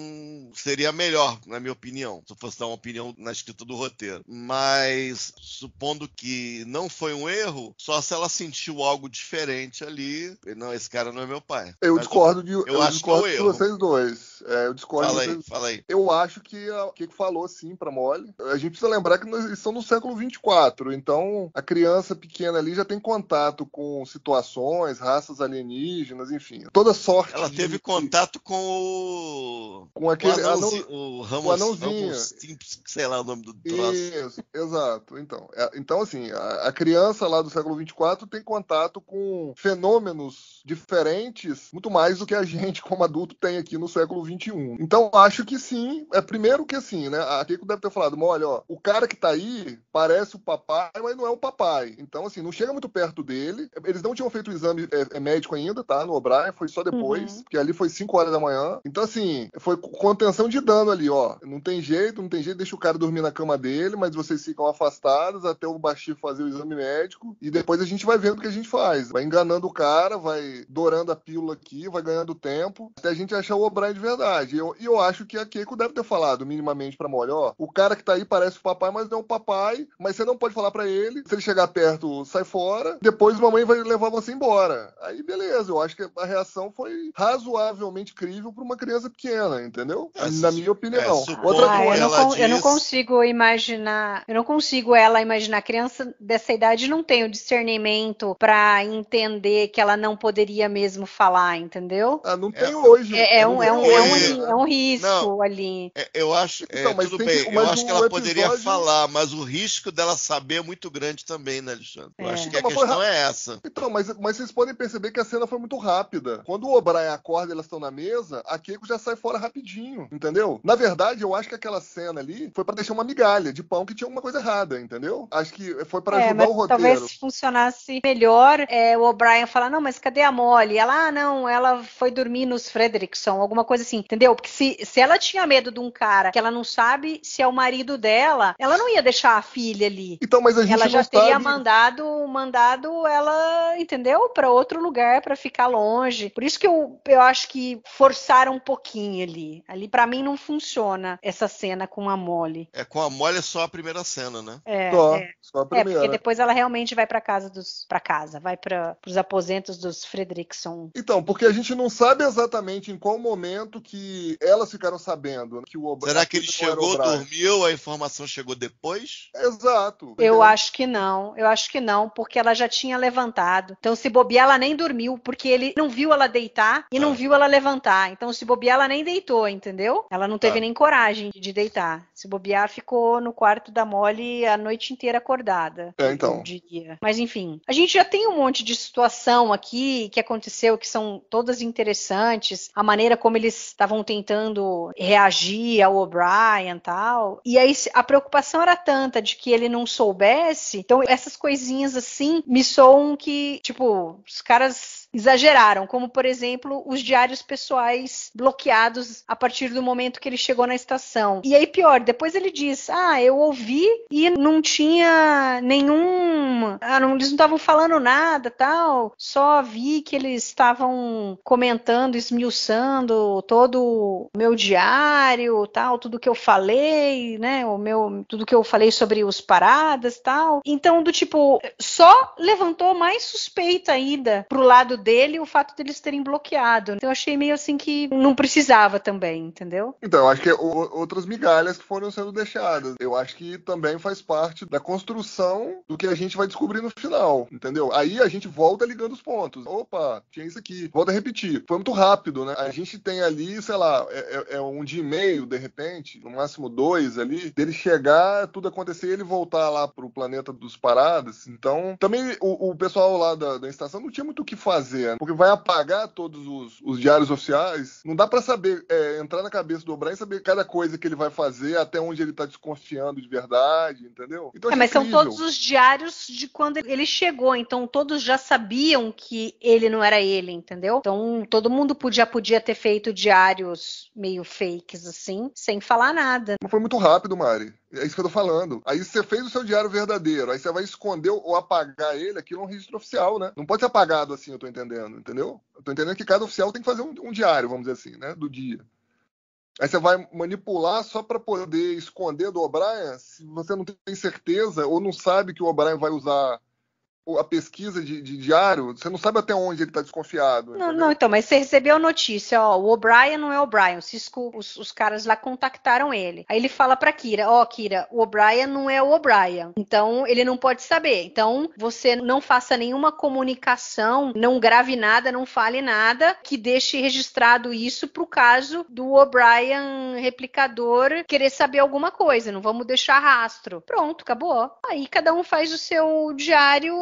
seria melhor, na minha opinião, se eu fosse dar uma opinião na escrita do roteiro. Mas, supondo que não foi um erro, só se ela sentiu algo diferente ali, não, esse cara não é meu pai. Eu eu discordo de, eu, eu é discordo de vocês dois. É, eu discordo fala aí, vocês... fala aí. Eu acho que ah, o que falou sim para mole. A gente precisa lembrar que nós estamos no século 24, então a criança pequena ali já tem contato com situações, raças alienígenas, enfim, toda sorte. Ela teve de... contato com o com aquele o, anãozinho, anão... o Ramos, o anãozinho. Ramos, sei lá o nome do troço. Isso, exato. Então, é, então assim, a, a criança lá do século 24 tem contato com fenômenos diferentes muito mais do que a gente, como adulto, tem aqui no século XXI. Então, acho que sim. É primeiro que assim, né? A Keiko deve ter falado, olha, ó, o cara que tá aí parece o papai, mas não é o papai. Então, assim, não chega muito perto dele. Eles não tinham feito o exame é, é médico ainda, tá? No O'Brien, foi só depois, uhum. que ali foi 5 horas da manhã. Então, assim, foi contenção de dano ali, ó. Não tem jeito, não tem jeito, deixa o cara dormir na cama dele, mas vocês ficam afastados até o baixinho fazer o exame médico e depois a gente vai vendo o que a gente faz. Vai enganando o cara, vai dourando a pílula aqui, vai ganhando tempo, até a gente achar o O'Brien de verdade. E eu, eu, acho que a Keiko deve ter falado minimamente pra Molly, ó, o cara que tá aí parece o papai, mas não é o papai, mas você não pode falar para ele, se ele chegar perto, sai fora, depois mamãe vai levar você embora. Aí beleza, eu acho que a reação foi razoavelmente crível para uma criança pequena, entendeu? É, Na minha opinião. É, Outra ah, coisa. Eu não, diz... eu não consigo imaginar, eu não consigo ela imaginar, criança dessa idade não tem o discernimento para entender que ela não poderia mesmo falar entendeu? Ah, não é, tem é, hoje. É, é, um, é, um, é, um, é um risco não, ali. É, eu acho. É, então, mas tudo bem, que, eu acho um que ela episódio... poderia falar, mas o risco dela saber é muito grande também, né, Alexandre? Eu é. acho que a questão foi... é essa. Então, mas, mas vocês podem perceber que a cena foi muito rápida. Quando o O'Brien acorda e elas estão na mesa, a Keiko já sai fora rapidinho, entendeu? Na verdade, eu acho que aquela cena ali foi para deixar uma migalha de pão que tinha alguma coisa errada, entendeu? Acho que foi para ajudar o roteiro. Talvez funcionasse melhor o O'Brien falar, não, mas cadê a Molly? Ela, ah, não, ela foi dormir nos Frederickson, alguma coisa assim, entendeu? Porque se, se ela tinha medo de um cara que ela não sabe se é o marido dela, ela não ia deixar a filha ali. Então, mas a gente Ela já teria mandado, mandado ela, entendeu? Para outro lugar, para ficar longe. Por isso que eu, eu acho que forçaram um pouquinho ali. Ali, para mim, não funciona essa cena com a Molly. É, com a Molly é só a primeira cena, né? É, só, é. só a é, primeira. É, porque depois ela realmente vai para casa dos... para casa, vai para os aposentos dos Frederickson. Então, porque a gente não sabe exatamente em qual momento que elas ficaram sabendo né, que o Obra Será que ele chegou, dormiu, a informação chegou depois? Exato. Eu acho que não, eu acho que não, porque ela já tinha levantado. Então, se bobear, ela nem dormiu, porque ele não viu ela deitar e ah. não viu ela levantar. Então, se bobear, ela nem deitou, entendeu? Ela não teve ah. nem coragem de deitar. Se bobear, ficou no quarto da Molly a noite inteira acordada. É, então. Eu diria. Mas, enfim, a gente já tem um monte de situação aqui que aconteceu que são todas interessantes, a maneira como eles estavam tentando reagir ao O'Brien tal. E aí a preocupação era tanta de que ele não soubesse. Então essas coisinhas assim me soam que, tipo, os caras exageraram, como por exemplo os diários pessoais bloqueados a partir do momento que ele chegou na estação. E aí pior, depois ele diz: "Ah, eu ouvi e não tinha nenhum, ah, não, eles não estavam falando nada, tal, só vi que eles estavam comentando, esmiuçando todo o meu diário, tal, tudo que eu falei, né, o meu, tudo que eu falei sobre os paradas, tal". Então do tipo, só levantou mais suspeita ainda pro lado dele o fato deles terem bloqueado. Então eu achei meio assim que não precisava também, entendeu? Então, eu acho que é o, outras migalhas que foram sendo deixadas. Eu acho que também faz parte da construção do que a gente vai descobrir no final, entendeu? Aí a gente volta ligando os pontos. Opa, tinha isso aqui. Volta a repetir. Foi muito rápido, né? A gente tem ali, sei lá, é, é, é um dia e meio, de repente, no máximo dois ali, dele chegar, tudo acontecer ele voltar lá pro planeta dos paradas. Então, também o, o pessoal lá da, da estação não tinha muito o que fazer porque vai apagar todos os, os diários oficiais. Não dá para saber, é, entrar na cabeça do O'Brien e saber cada coisa que ele vai fazer, até onde ele tá desconfiando de verdade, entendeu? Então, é, mas incrível. são todos os diários de quando ele chegou, então todos já sabiam que ele não era ele, entendeu? Então todo mundo podia, podia ter feito diários meio fakes assim, sem falar nada. Mas foi muito rápido, Mari. É isso que eu tô falando. Aí você fez o seu diário verdadeiro, aí você vai esconder ou apagar ele, aquilo é um registro oficial, né? Não pode ser apagado assim, eu tô entendendo, entendeu? Eu tô entendendo que cada oficial tem que fazer um, um diário, vamos dizer assim, né? Do dia. Aí você vai manipular só para poder esconder do O'Brien é, se você não tem certeza ou não sabe que o O'Brien vai usar a pesquisa de, de, diário, você não sabe até onde ele está desconfiado. Não, entendeu? não, então, mas você recebeu a notícia, ó, o O'Brien não é o O'Brien, o Cisco, os, os, caras lá contactaram ele. Aí ele fala pra Kira, ó, Kira, o O'Brien não é o O'Brien, então ele não pode saber. Então, você não faça nenhuma comunicação, não grave nada, não fale nada, que deixe registrado isso pro caso do O'Brien replicador querer saber alguma coisa, não vamos deixar rastro. Pronto, acabou. Aí cada um faz o seu diário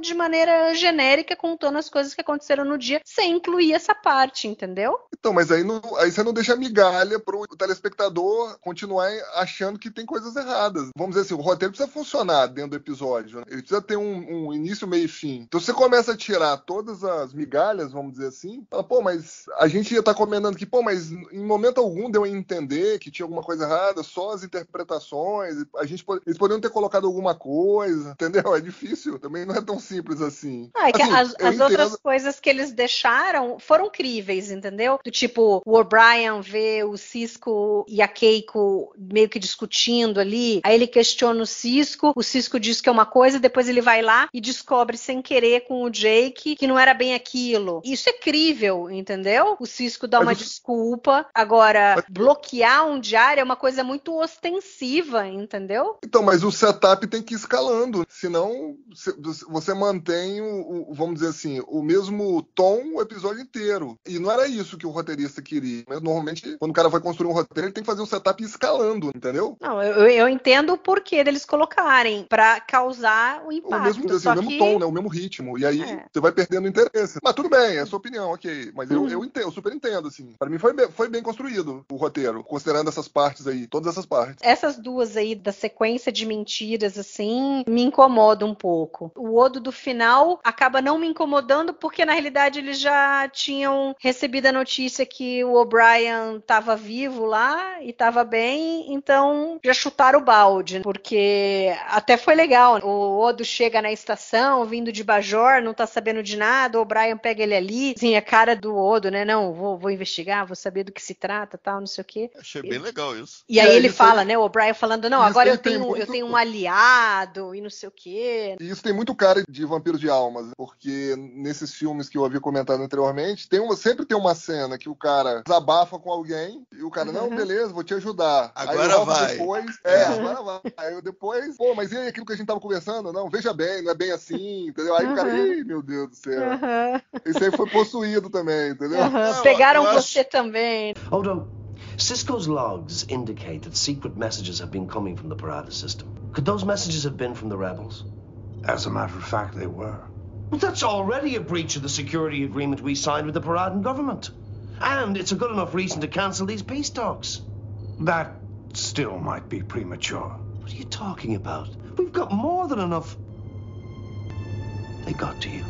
de maneira genérica, contando as coisas que aconteceram no dia, sem incluir essa parte, entendeu? Então, mas aí, não, aí você não deixa migalha pro telespectador continuar achando que tem coisas erradas. Vamos dizer assim, o roteiro precisa funcionar dentro do episódio, né? ele precisa ter um, um, início, meio e fim. Então você começa a tirar todas as migalhas, vamos dizer assim, fala, pô, mas a gente ia estar tá comentando que, pô, mas em momento algum deu a entender que tinha alguma coisa errada, só as interpretações, a gente, eles poderiam ter colocado alguma coisa, entendeu? É difícil, também não é é tão simples assim. Ah, é assim as, as outras coisas que eles deixaram foram críveis, entendeu? Do tipo, o O'Brien vê o Cisco e a Keiko meio que discutindo ali, aí ele questiona o Cisco, o Cisco diz que é uma coisa, depois ele vai lá e descobre sem querer com o Jake que não era bem aquilo. Isso é crível, entendeu? O Cisco dá Mas uma o... desculpa. Agora, mas... bloquear um diário é uma coisa muito ostensiva, entendeu? Então, mas o setup tem que ir escalando, senão você mantém, o, o, vamos dizer assim, o mesmo tom o episódio inteiro. E não era isso que o roteirista queria. Mas, né? normalmente, quando o cara vai construir um roteiro, ele tem que fazer um setup escalando, entendeu? Não, eu, eu entendo o porquê deles colocarem, para causar o impacto. É o mesmo, assim, o mesmo que... tom, né? o mesmo ritmo. E aí é. você vai perdendo interesse. Mas tudo bem, é a sua opinião, ok. Mas eu, hum. eu, entendo, eu super entendo, assim. Para mim foi bem, foi bem construído o roteiro, considerando essas partes aí, todas essas partes. Essas duas aí da sequência de mentiras, assim, me incomoda um pouco. O Odo do final acaba não me incomodando, porque na realidade eles já tinham recebido a notícia que o O'Brien estava vivo lá e estava bem, então já chutaram o balde, porque até foi legal. Né? O Odo chega na estação, vindo de Bajor, não tá sabendo de nada, o O'Brien pega ele ali, assim, a cara do Odo, né? Não, vou, vou investigar, vou saber do que se trata, tal, não sei o quê. Achei e, bem legal isso. E aí é, ele fala, né? O O'Brien falando, não, agora eu tenho, muito... eu tenho um aliado e não sei o quê. Isso tem muito cara cara de Vampiros de Almas, porque nesses filmes que eu havia comentado anteriormente, tem uma, sempre tem uma cena que o cara desabafa com alguém e o cara, não, uhum. beleza, vou te ajudar. Agora vai. Depois, é. é, agora vai. Aí eu depois, pô, mas e aí, aquilo que a gente tava conversando? Não, veja bem, não é bem assim, entendeu? Aí o cara, uhum. ih, meu Deus do céu. Isso uhum. aí foi possuído também, entendeu? Não, Pegaram você também. Hold on. Cisco's logs indicate that secret messages have been coming from the Parada system. Could those messages have been from the rebels? As a matter of fact, they were. But that's already a breach of the security agreement we signed with the Paradan government. And it's a good enough reason to cancel these peace talks. That still might be premature. What are you talking about? We've got more than enough. They got to you.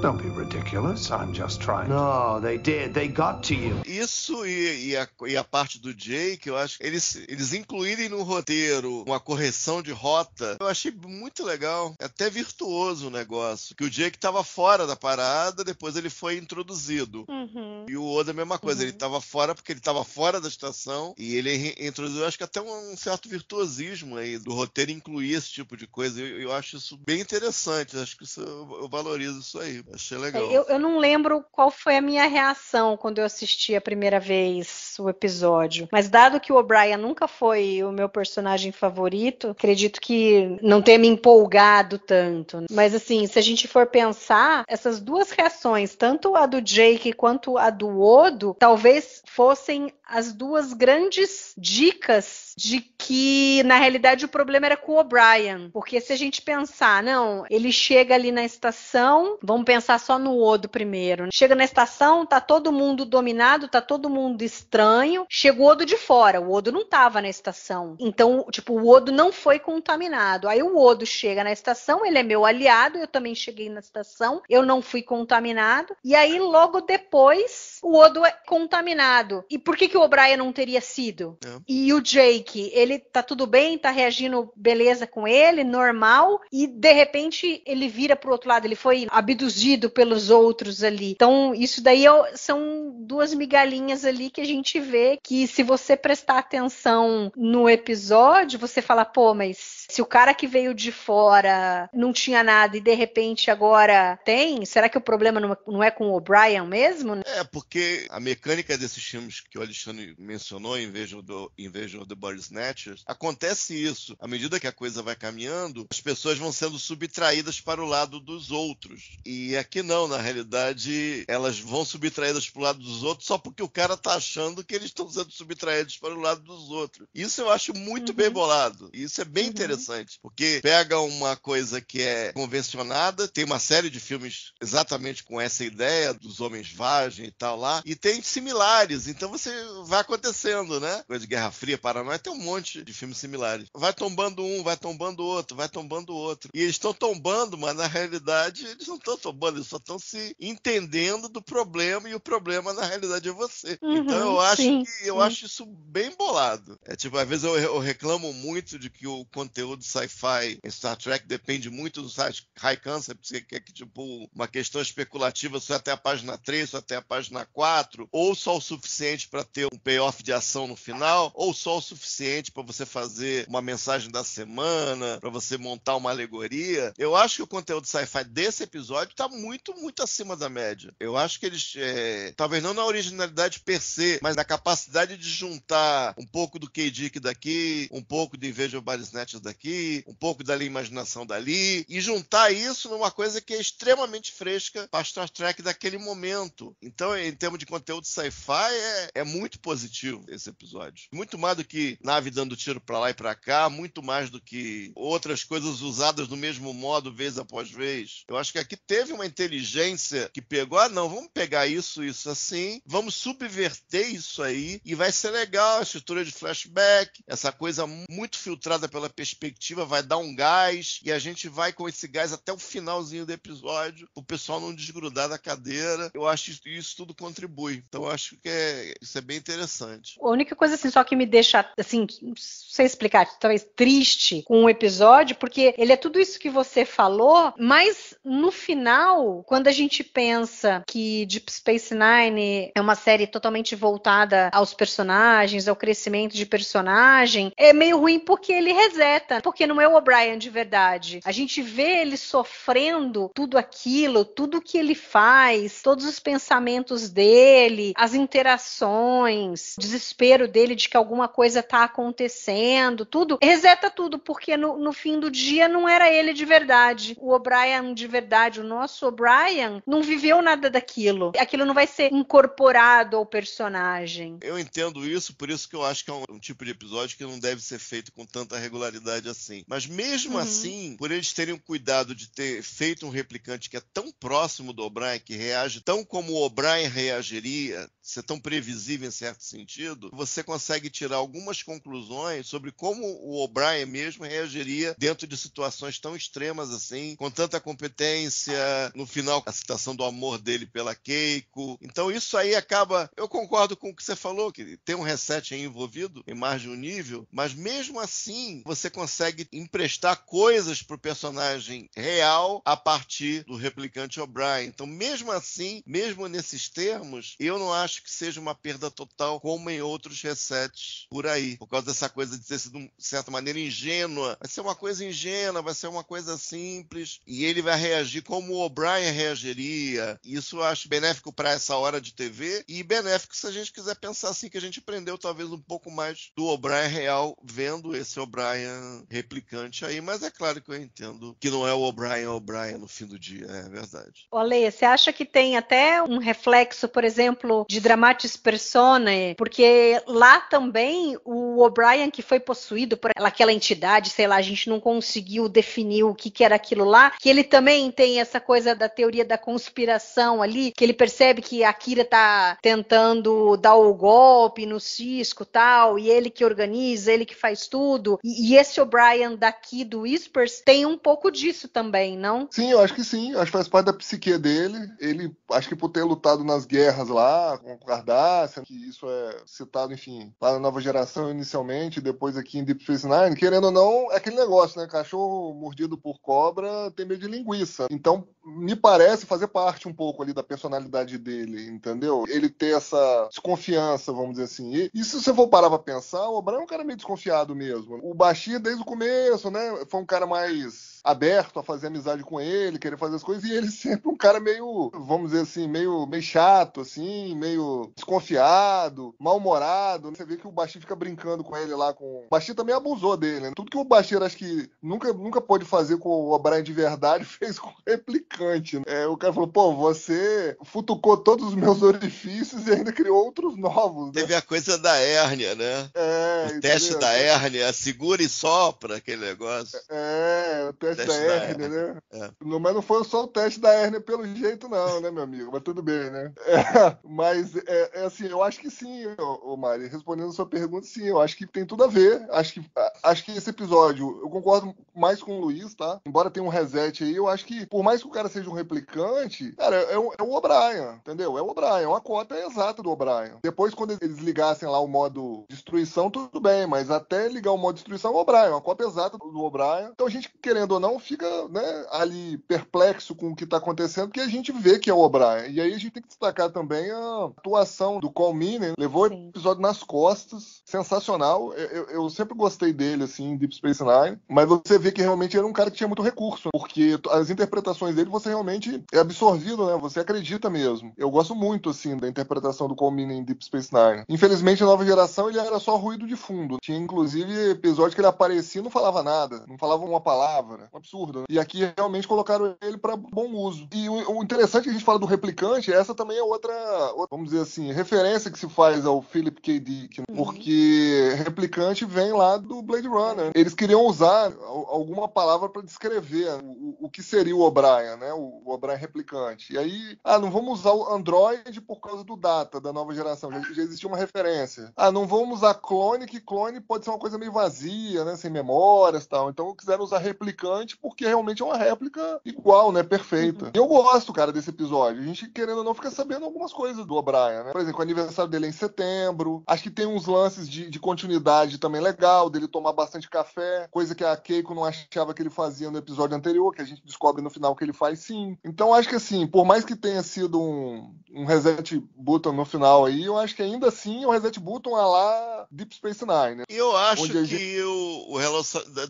Don't be ridiculous. I'm just trying. No, they did. They got to you. Isso e, e, a, e, a, parte do Jake, eu acho que eles, eles incluírem no roteiro uma correção de rota, eu achei muito legal. é Até virtuoso o negócio. Que o Jake estava fora da parada, depois ele foi introduzido. Uhum. E o Oda, a mesma coisa. Uhum. Ele estava fora porque ele estava fora da estação e ele introduziu, acho que até um, um certo virtuosismo aí do roteiro incluir esse tipo de coisa. Eu, eu acho isso bem interessante. Acho que isso, eu valorizo isso aí. Achei é, legal. Eu, eu, não lembro qual foi a minha reação quando eu assisti a primeira vez o episódio. Mas dado que o O'Brien nunca foi o meu personagem favorito, acredito que não tenha me empolgado tanto. Mas assim, se a gente for pensar, essas duas reações, tanto a do Jake quanto a do Odo, talvez fossem as duas grandes dicas de que, na realidade, o problema era com o O'Brien. Porque se a gente pensar, não, ele chega ali na estação, vamos pensar só no Odo primeiro. Né? Chega na estação, tá todo mundo dominado, tá todo mundo estranho. Chega o Odo de fora, o Odo não tava na estação. Então, tipo, o Odo não foi contaminado. Aí o Odo chega na estação, ele é meu aliado, eu também cheguei na estação, eu não fui contaminado. E aí, logo depois, o Odo é contaminado. E por que, que o O'Brien não teria sido? É. E o Jake Jake, ele tá tudo bem, tá reagindo beleza com ele, normal, e de repente ele vira pro outro lado, ele foi abduzido pelos outros ali. Então, isso daí é, são duas migalhinhas ali que a gente vê que se você prestar atenção no episódio, você fala, pô, mas se o cara que veio de fora não tinha nada e de repente agora tem, será que o problema não é, é com o O'Brien mesmo? É, porque a mecânica desses filmes que o Alexandre mencionou, em vez do, em vez do The body snatchers, acontece isso. À medida que a coisa vai caminhando, as pessoas vão sendo subtraídas para o lado dos outros. E aqui não, na realidade, elas vão subtraídas para o lado dos outros só porque o cara tá achando que eles estão sendo subtraídos para o lado dos outros. Isso eu acho muito uhum. bem bolado. Isso é bem uhum. interessante, porque pega uma coisa que é convencionada, tem uma série de filmes exatamente com essa ideia dos homens vagem e tal lá, e tem similares. Então você vai acontecendo, né? Coisa de Guerra Fria, Paranoia, ter um monte de filmes similares. Vai tombando um, vai tombando outro, vai tombando outro. E eles estão tombando, mas na realidade eles não estão tombando, eles só estão se entendendo do problema e o problema na realidade é você. Uhum, então eu acho sim, que eu sim. acho isso bem bolado. É tipo, às vezes eu, eu reclamo muito de que o conteúdo sci-fi em Star Trek depende muito do high concept, que é que, tipo uma questão especulativa só até a página 3, só até a página 4, ou só o suficiente para ter um payoff de ação no final, ou só o suficiente suficiente para você fazer uma mensagem da semana, para você montar uma alegoria. Eu acho que o conteúdo sci-fi desse episódio está muito, muito acima da média. Eu acho que eles, é, talvez não na originalidade per se, mas na capacidade de juntar um pouco do K-Dick daqui, um pouco do Invasion Body Snatchers daqui, um pouco da imaginação dali, e juntar isso numa coisa que é extremamente fresca para Star Trek daquele momento. Então, em termos de conteúdo sci-fi, é, é muito positivo esse episódio. Muito mais do que nave dando tiro para lá e para cá, muito mais do que outras coisas usadas do mesmo modo, vez após vez. Eu acho que aqui teve uma inteligência que pegou, ah, não, vamos pegar isso, isso assim, vamos subverter isso aí e vai ser legal a estrutura de flashback, essa coisa muito filtrada pela perspectiva vai dar um gás e a gente vai com esse gás até o finalzinho do episódio, o pessoal não desgrudar da cadeira. Eu acho que isso tudo contribui. Então eu acho que é, isso é bem interessante. A única coisa assim só que me deixa assim, assim, não sei explicar, talvez triste com o episódio, porque ele é tudo isso que você falou, mas no final, quando a gente pensa que Deep Space Nine é uma série totalmente voltada aos personagens, ao crescimento de personagem, é meio ruim porque ele reseta, porque não é o O'Brien de verdade. A gente vê ele sofrendo tudo aquilo, tudo que ele faz, todos os pensamentos dele, as interações, o desespero dele de que alguma coisa tá acontecendo, tudo, reseta tudo, porque no, no, fim do dia não era ele de verdade. O O'Brien de verdade, o nosso O'Brien, não viveu nada daquilo. Aquilo não vai ser incorporado ao personagem. Eu entendo isso, por isso que eu acho que é um, um tipo de episódio que não deve ser feito com tanta regularidade assim. Mas mesmo uhum. assim, por eles terem o cuidado de ter feito um replicante que é tão próximo do O'Brien, que reage tão como o O'Brien reagiria, ser tão previsível em certo sentido, você consegue tirar algumas conclusões sobre como o O'Brien mesmo reagiria dentro de situações tão extremas assim, com tanta competência. No final, a citação do amor dele pela Keiko. Então, isso aí acaba. Eu concordo com o que você falou, que tem um reset aí envolvido, em mais de um nível, mas mesmo assim, você consegue emprestar coisas pro personagem real a partir do replicante O'Brien. Então, mesmo assim, mesmo nesses termos, eu não acho que seja uma perda total como em outros resets por aí por causa dessa coisa de ser, de certa maneira, ingênua. Vai ser uma coisa ingênua, vai ser uma coisa simples, e ele vai reagir como o O'Brien reagiria. Isso eu acho benéfico para essa hora de TV e benéfico se a gente quiser pensar assim, que a gente aprendeu talvez um pouco mais do O'Brien real vendo esse O'Brien replicante aí, mas é claro que eu entendo que não é o O'Brien O'Brien no fim do dia, é verdade. Olê, você acha que tem até um reflexo, por exemplo, de Dramatis Personae? Porque lá também o o O'Brien que foi possuído por aquela entidade, sei lá, a gente não conseguiu definir o que, que era aquilo lá, que ele também tem essa coisa da teoria da conspiração ali, que ele percebe que a Kira tá tentando dar o golpe no Cisco tal, e ele que organiza, ele que faz tudo. E, e esse O'Brien daqui do Whispers tem um pouco disso também, não? Sim, eu acho que sim. acho que faz parte da psique dele. Ele, acho que por ter lutado nas guerras lá com o Kardashian, que isso é citado, enfim, para a nova geração inicialmente, depois aqui em Deep Space Nine, querendo ou não, é aquele negócio, né? Cachorro mordido por cobra tem medo de linguiça. Então, me parece fazer parte um pouco ali da personalidade dele, entendeu? Ele ter essa desconfiança, vamos dizer assim. E, e se você for parar pra pensar, o O'Brien é um cara meio desconfiado mesmo. O Bashir, desde o começo, né? Foi um cara mais aberto a fazer amizade com ele, querer fazer as coisas, e ele sempre um cara meio, vamos dizer assim, meio, meio chato, assim, meio desconfiado, mal-humorado. Você vê que o Basti fica brincando com ele lá. Com... O Basti também abusou dele. Né? Tudo que o Basti acho que nunca, nunca pôde fazer com o O'Brien de verdade, fez com o replicante. Né? É, o cara falou, pô, você futucou todos os meus orifícios e ainda criou outros novos. Né? Teve a coisa da hérnia, né? É, o entendeu? teste da hérnia, segura e sopra aquele negócio. É, o teste teste, teste da, da hérnia, né? É. Não, mas não foi só o teste da hernia pelo jeito, não, né, meu amigo? Mas tudo bem, né? É, mas, é, é, assim, eu acho que sim, Mari. Respondendo a sua pergunta, sim, eu acho que tem tudo a ver. Acho que, acho que esse episódio, eu concordo mais com o Luiz, tá? Embora tenha um reset aí, eu acho que, por mais que o cara seja um replicante, cara, é, o, é o O'Brien, entendeu? É o O'Brien, é uma cópia exata do O'Brien. Depois, quando eles ligassem lá o modo destruição, tudo bem, mas até ligar o modo destruição, é o O'Brien, é uma cópia exata do O'Brien. Então, a gente, querendo ou não, não, fica né, ali perplexo com o que está acontecendo, porque a gente vê que é o O'Brien. E aí a gente tem que destacar também a atuação do Colmine levou Sim. o episódio nas costas, sensacional. Eu, eu, sempre gostei dele, assim, Deep Space Nine, mas você vê que realmente era é um cara que tinha muito recurso, porque as interpretações dele você realmente é absorvido, né? Você acredita mesmo. Eu gosto muito, assim, da interpretação do Colmine em Deep Space Nine. Infelizmente, a nova geração, ele era só ruído de fundo. Tinha, inclusive, episódio que ele aparecia e não falava nada, não falava uma palavra um absurdo. Né? E aqui realmente colocaram ele para bom uso. E o, o, interessante que a gente fala do replicante, essa também é outra, outra, vamos dizer assim, referência que se faz ao Philip K. Dick, né? uhum. porque replicante vem lá do Blade Runner. Eles queriam usar alguma palavra para descrever o, o, que seria o O'Brien, né? O, o O'Brien replicante. E aí, ah, não vamos usar o Android por causa do Data da nova geração. Já, já existia uma referência. Ah, não vamos usar clone, que clone pode ser uma coisa meio vazia, né? Sem memórias, tal. Então quiseram usar replicante porque realmente é uma réplica igual, né? Perfeita. Uhum. E eu gosto, cara, desse episódio. A gente, querendo ou não, fica sabendo algumas coisas do O'Brien, né? Por exemplo, o aniversário dele é em setembro. Acho que tem uns lances de, de continuidade também legal, dele tomar bastante café, coisa que a Keiko não achava que ele fazia no episódio anterior, que a gente descobre no final que ele faz sim. Então acho que assim, por mais que tenha sido um, um reset button no final aí, eu acho que ainda assim o é reset button é lá Deep Space Nine, né? Eu acho que gente... o, o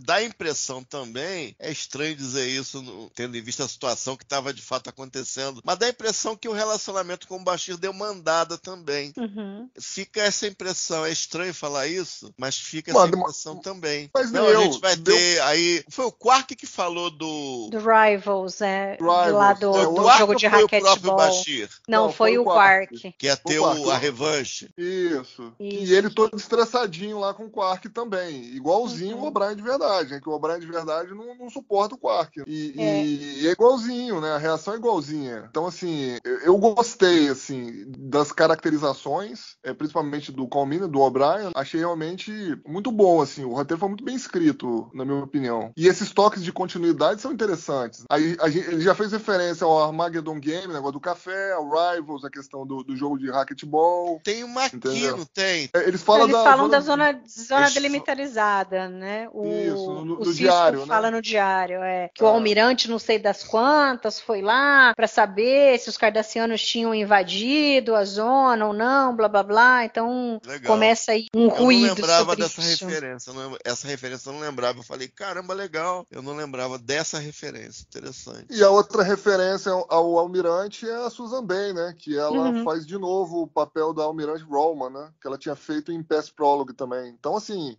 dá a impressão também é estranho dizer isso, tendo em vista a situação que estava de fato acontecendo. Mas dá a impressão que o relacionamento com o Bashir deu mandada também. Uhum. Fica essa impressão. É estranho falar isso, mas fica essa impressão mas, também. Mas não, eu, a gente vai deu... ter aí. Foi o Quark que falou do. Do Rivals, é. Rivals. Lá do, é, do, do jogo de raquetebol. Não, não, foi, foi o Quark. Quark. Que ia é ter o, a revanche. Isso. isso. E ele todo estressadinho lá com o Quark também. Igualzinho uhum. o O'Brien de verdade. Né? Que o O'Brien de verdade não, não não suporta o Quark. E é. e é. igualzinho, né? A reação é igualzinha. Então, assim, eu, eu gostei, assim, das caracterizações, é, principalmente do Calmina, do O'Brien. Achei realmente muito bom, assim. O roteiro foi muito bem escrito, na minha opinião. E esses toques de continuidade são interessantes. Aí, a, ele já fez referência ao Armageddon Game, negócio do café, ao Rivals, a questão do, do jogo de racquetball. Tem uma aqui, não tem? É, eles falam, eles da, falam zona... da zona, zona né? O, Isso, no, o do diário, né? fala né? no diário diário, é. Que o ah. almirante, não sei das quantas, foi lá para saber se os cardassianos tinham invadido a zona ou não, blá blá blá. Então Legal. começa aí um eu ruído. Eu não lembrava dessa isso. referência, não, essa referência eu não lembrava. Eu falei, caramba, legal. Eu não lembrava dessa referência, interessante. E a outra referência ao, almirante é a Susan Bay, né? Que ela uhum. faz de novo o papel da almirante Roman, né? Que ela tinha feito em Pass Prologue também. Então, assim,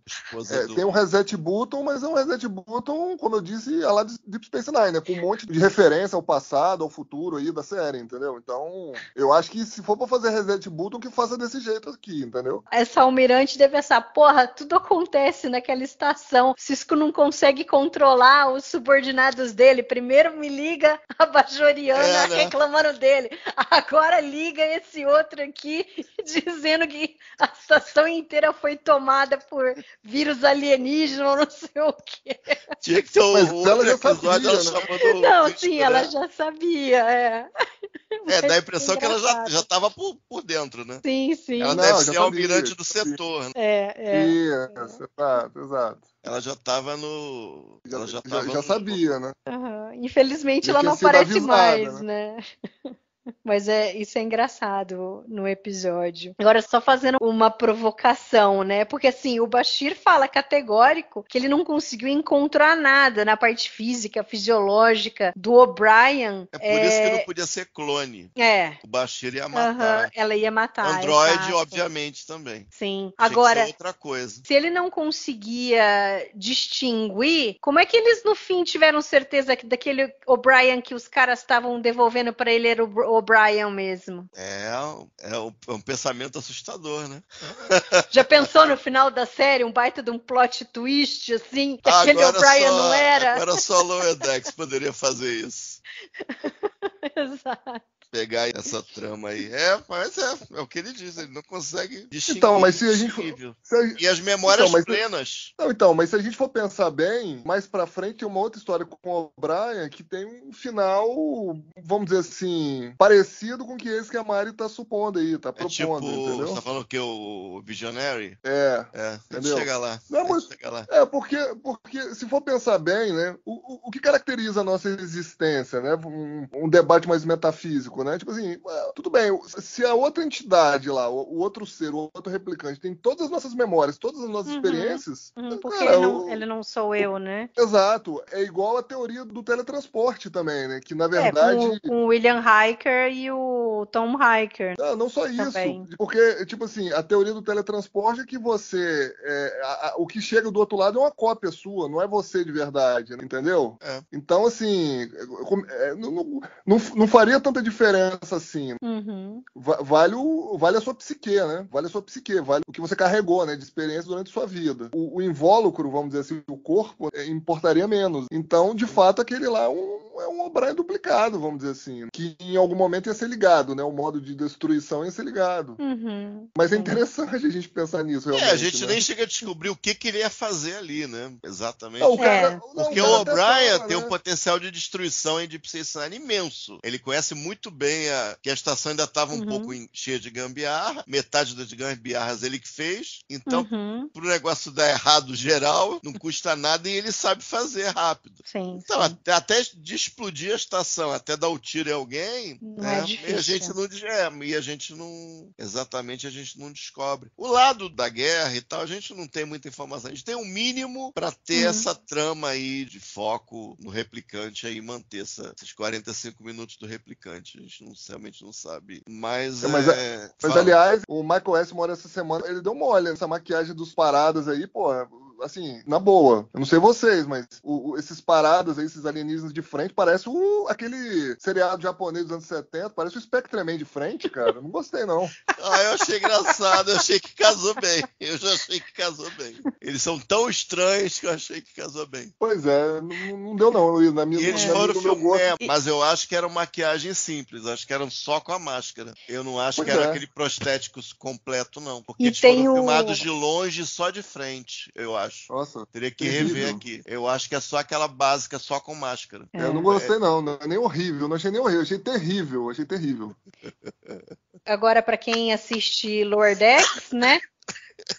é, tem um reset button, mas é um reset button, como eu disse, a é lá de Deep Space Nine, né? Com um monte de referência ao passado, ao futuro aí da série, entendeu? Então, eu acho que se for pra fazer reset Button, que faça desse jeito aqui, entendeu? Essa almirante deve essa porra, tudo acontece naquela estação. Cisco não consegue controlar os subordinados dele. Primeiro me liga a Bajoriana é, né? reclamando dele. Agora liga esse outro aqui dizendo que a estação inteira foi tomada por vírus alienígena ou não sei o quê. Tinha que ter mas o ela já sabia. Ela né? mandou Não, sim, né? ela já sabia. É, é dá a impressão que ela já, já tava por, por dentro, né? Sim, sim. Ela Não, deve ser sabia, almirante do setor. Né? É, é. é. Isso, é. exato, exato. Ela já estava no. Ela já, já, já, já no... sabia, né? Uhum. Infelizmente ela não aparece avisada, mais, né? né? Mas é isso é engraçado no episódio. Agora, só fazendo uma provocação, né? Porque assim, o Bashir fala categórico que ele não conseguiu encontrar nada na parte física, fisiológica do O'Brien. É por é... isso que não é, podia ser clone. É. O Bashir ia matar. Uhum, ela ia matar. Android, exato. obviamente, também. Sim. Tinha Agora, outra coisa. se ele não conseguia distinguir, como é que eles no fim tiveram certeza que daquele O'Brien que os caras estavam devolvendo para ele era o O'Brien mesmo. É, é um, é um, pensamento assustador, né? Já pensou no final da série, um baita de um plot twist, assim, que agora aquele O'Brien não era? Agora só a Lower Decks poderia fazer isso. Exato pegar essa trama aí. É, mas é, é o que ele diz, ele não consegue distinguir. Então, mas se a gente. Se a e as memórias então, plenas. não, então, mas se a gente for pensar bem, mais pra frente tem uma outra história com o Brian que tem um final, vamos dizer assim, parecido com que esse que a Mari tá supondo aí, tá propondo, é tipo, entendeu? Você tá falando que o Visionary? É. É, entendeu? chega lá. Não, mas, chega lá. É, porque, porque se for pensar bem, né, o, o, o que caracteriza a nossa existência, né, um, um debate mais metafísico, né? Tipo assim, é, tudo bem, se a outra entidade lá, o outro ser, o outro replicante, tem todas as nossas memórias, todas as nossas uhum. experiências. Uhum, porque cara, ele, não, o... ele, não, sou eu, né? Exato. É igual a teoria do teletransporte também, né? Que na verdade. É, com, com o William Hiker e o Tom Hiker. Não, não só isso. Porque, tipo assim, a teoria do teletransporte é que você. É, a, a, o que chega do outro lado é uma cópia sua, não é você de verdade, né? entendeu? É. Então, assim, é, é, não, não, não faria tanta diferença diferença, assim. Uhum. Vale, o, vale a sua psique, né? Vale a sua psique, vale o que você carregou, né? De experiência durante a sua vida. O, o invólucro, vamos dizer assim, o corpo, é, importaria menos. Então, de fato, aquele lá é um, é um O'Brien duplicado, vamos dizer assim. Que em algum momento ia ser ligado, né? O modo de destruição ia ser ligado. Uhum. Mas é interessante a gente pensar nisso, realmente. É, a gente né? nem chega a descobrir o que, que ele ia fazer ali, né? Exatamente. Não, o cara, é. não, Porque o O'Brien tem né? um potencial de destruição e de psique imenso. Ele conhece muito bem a, que a estação ainda estava um uhum. pouco em, cheia de gambiarra, metade das gambiarras ele que fez. Então, uhum. para o negócio dar errado geral, não custa nada e ele sabe fazer rápido. Sim, então, sim. Até, até, de explodir a estação, até dar o tiro em alguém, né? é e a gente não é, e a gente não exatamente a gente não descobre. O lado da guerra e tal, a gente não tem muita informação. A gente tem um mínimo para ter uhum. essa trama aí de foco no replicante aí manter essa, esses 45 minutos do replicante gente não, realmente não sabe. Mas, é, mas, é... é mas aliás, o Michael S. Mora essa semana, ele deu uma olha nessa maquiagem dos paradas aí, porra assim, na boa. Eu não sei vocês, mas o, o, esses paradas aí, esses alienígenas de frente, parece o, aquele seriado japonês dos anos 70, parece o Spectreman de frente, cara. Eu não gostei, não. ah, eu achei engraçado, eu achei que casou bem. Eu já achei que casou bem. Eles são tão estranhos que eu achei que casou bem. Pois é, não, não deu não, Luiz. Na minha, eles na foram minha, filme, é, mas eu acho que era maquiagem simples, acho que eram só com a máscara. Eu não acho pois que é. era aquele prostético completo, não. Porque e eles foram filmados de longe só de frente, eu acho acho. Nossa. Teria que terrível. rever aqui. Eu acho que é só aquela básica, só com máscara. É. Eu não é. gostei, não. não. Nem horrível. Não achei nem horrível. Achei terrível. Achei terrível. Agora, para quem assiste Lordex, né?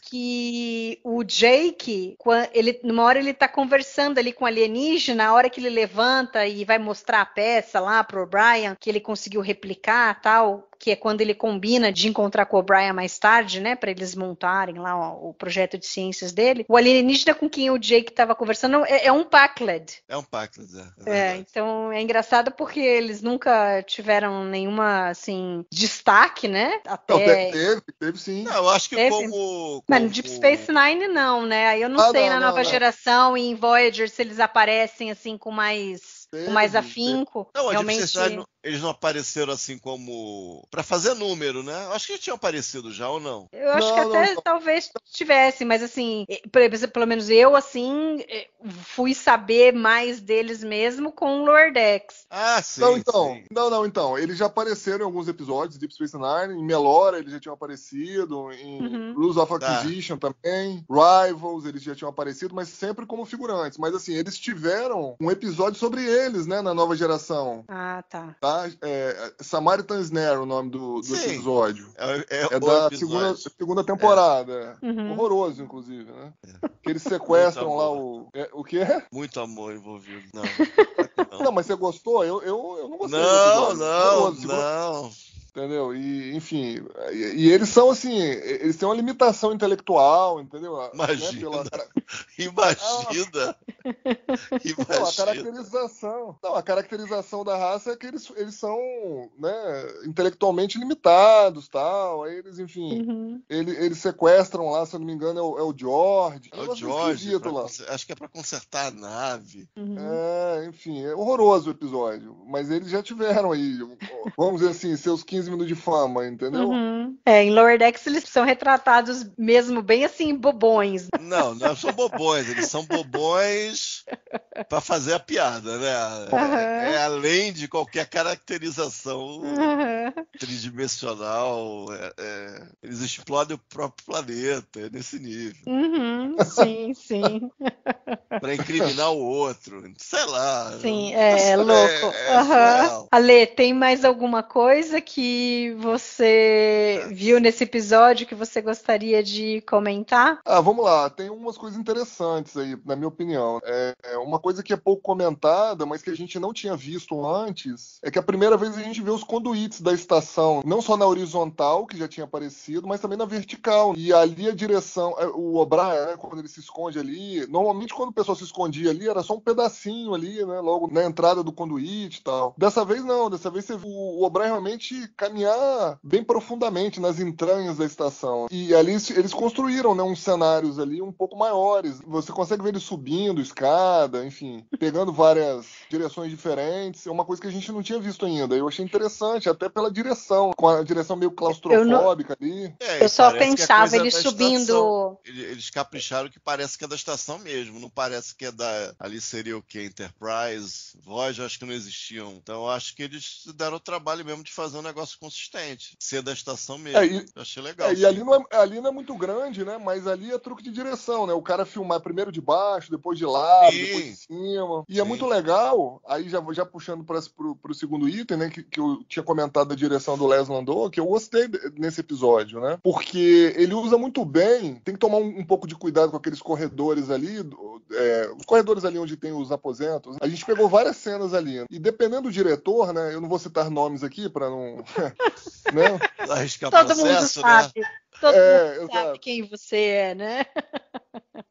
que o Jake, ele, numa hora ele tá conversando ali com o alienígena, a hora que ele levanta e vai mostrar a peça lá pro Brian, que ele conseguiu replicar tal, que é quando ele combina de encontrar com o O'Brien mais tarde, né, para eles montarem lá ó, o projeto de ciências dele. O alienígena com quem o Jake estava conversando é, é, um Packled. É um Packled, é. é, é então é engraçado porque eles nunca tiveram nenhuma assim destaque, né? Até teve, teve sim. Não, eu acho que teve. como, como... Mas no Deep Space Nine não, né? Aí eu não ah, sei não, na não, nova geração e em Voyager se eles aparecem assim com mais Teve, com mais afinco. Não, a realmente... Deep eles não apareceram assim como. para fazer número, né? Acho que já tinham aparecido já ou não? Eu acho não, que até não, talvez não. tivesse, mas assim, pelo menos eu, assim, eh, fui saber mais deles mesmo com o Lordex. Ah, sim. Não, então. Sim. Não, não, então. Eles já apareceram em alguns episódios de Deep Space Nine, em Melora eles já tinham aparecido, em uhum. Rules of tá. Acquisition tá. também, Rivals eles já tinham aparecido, mas sempre como figurantes. Mas assim, eles tiveram um episódio sobre eles, né, na nova geração. Ah, tá. Tá? lá. É, é Samaritan's Nair, o nome do, do episódio. É, é, é da segunda, segunda, temporada. É. Uhum. Horroroso, inclusive, né? É. Que eles sequestram lá o. o quê? Muito amor envolvido. Não. não, mas você gostou? Eu, eu, eu não gostei. Não, não, Segunda... não. Entendeu? E, enfim, e, e, eles são assim, eles têm uma limitação intelectual, entendeu? Imagina. Né? Pela... Imagina. Ah, imagina. Não, a caracterização. Não, a caracterização da raça é que eles, eles são, né, intelectualmente limitados, tal. Aí eles, enfim, uhum. eles sequestram lá, se eu não me engano, é o, é o George. É o George. É pra, lá. Acho que é para consertar a nave. Uhum. É, enfim, é horroroso o episódio, mas eles já tiveram aí, vamos dizer assim, seus 15 jornalismo de fama, entendeu? Uhum. É, em Lower Decks eles são retratados mesmo bem assim, bobões. Não, não são bobões, eles são bobões para fazer a piada, né? Uhum. É, é, além de qualquer caracterização uhum. tridimensional, é, é, eles explodem o próprio planeta, é nesse nível. Uhum, sim, sim. para incriminar o outro, sei lá. Sim, é, é, é louco. É, uhum. Ale, tem mais alguma coisa que que você viu nesse episódio que você gostaria de comentar? Ah, vamos lá. Tem umas coisas interessantes aí, na minha opinião. É, é uma coisa que é pouco comentada, mas que a gente não tinha visto antes, é que a primeira vez a gente vê os conduítes da estação, não só na horizontal, que já tinha aparecido, mas também na vertical. E ali a direção, é, o O'Brien, né, quando ele se esconde ali, normalmente quando o pessoal se escondia ali, era só um pedacinho ali, né, logo na entrada do conduíte e tal. Dessa vez não, dessa vez você viu, o O'Brien realmente caminhar bem profundamente nas entranhas da estação. E ali eles construíram né, uns cenários ali um pouco maiores. Você consegue ver ele subindo escada, enfim, pegando várias direções diferentes. É uma coisa que a gente não tinha visto ainda. Eu achei interessante, até pela direção, com a direção meio claustrofóbica não... ali. É, eu só é pensava ele subindo. Estação. Eles capricharam que parece que é da estação mesmo, não parece que é da. Ali seria o que? Enterprise, Voz, acho que não existiam. Então acho que eles deram o trabalho mesmo de fazer um negócio negócio consistente. Ser da estação mesmo. É, e, eu achei legal. É, e ali não, é, é, ali não, é, muito grande, né? Mas ali é truque de direção, né? O cara filmar primeiro de baixo, depois de lado, Sim. depois de cima. E é Sim. é muito legal, aí já, já puxando para o segundo item, né? Que, que eu tinha comentado da direção do Les Landau, que eu gostei nesse episódio, né? Porque ele usa muito bem, tem que tomar um, um pouco de cuidado com aqueles corredores ali, é, os corredores ali onde tem os aposentos, a gente pegou várias cenas ali. E dependendo do diretor, né? Eu não vou citar nomes aqui para não. né? Todo processo, mundo né? sabe. Né? Todo é, mundo sabe exato. quem você é, né?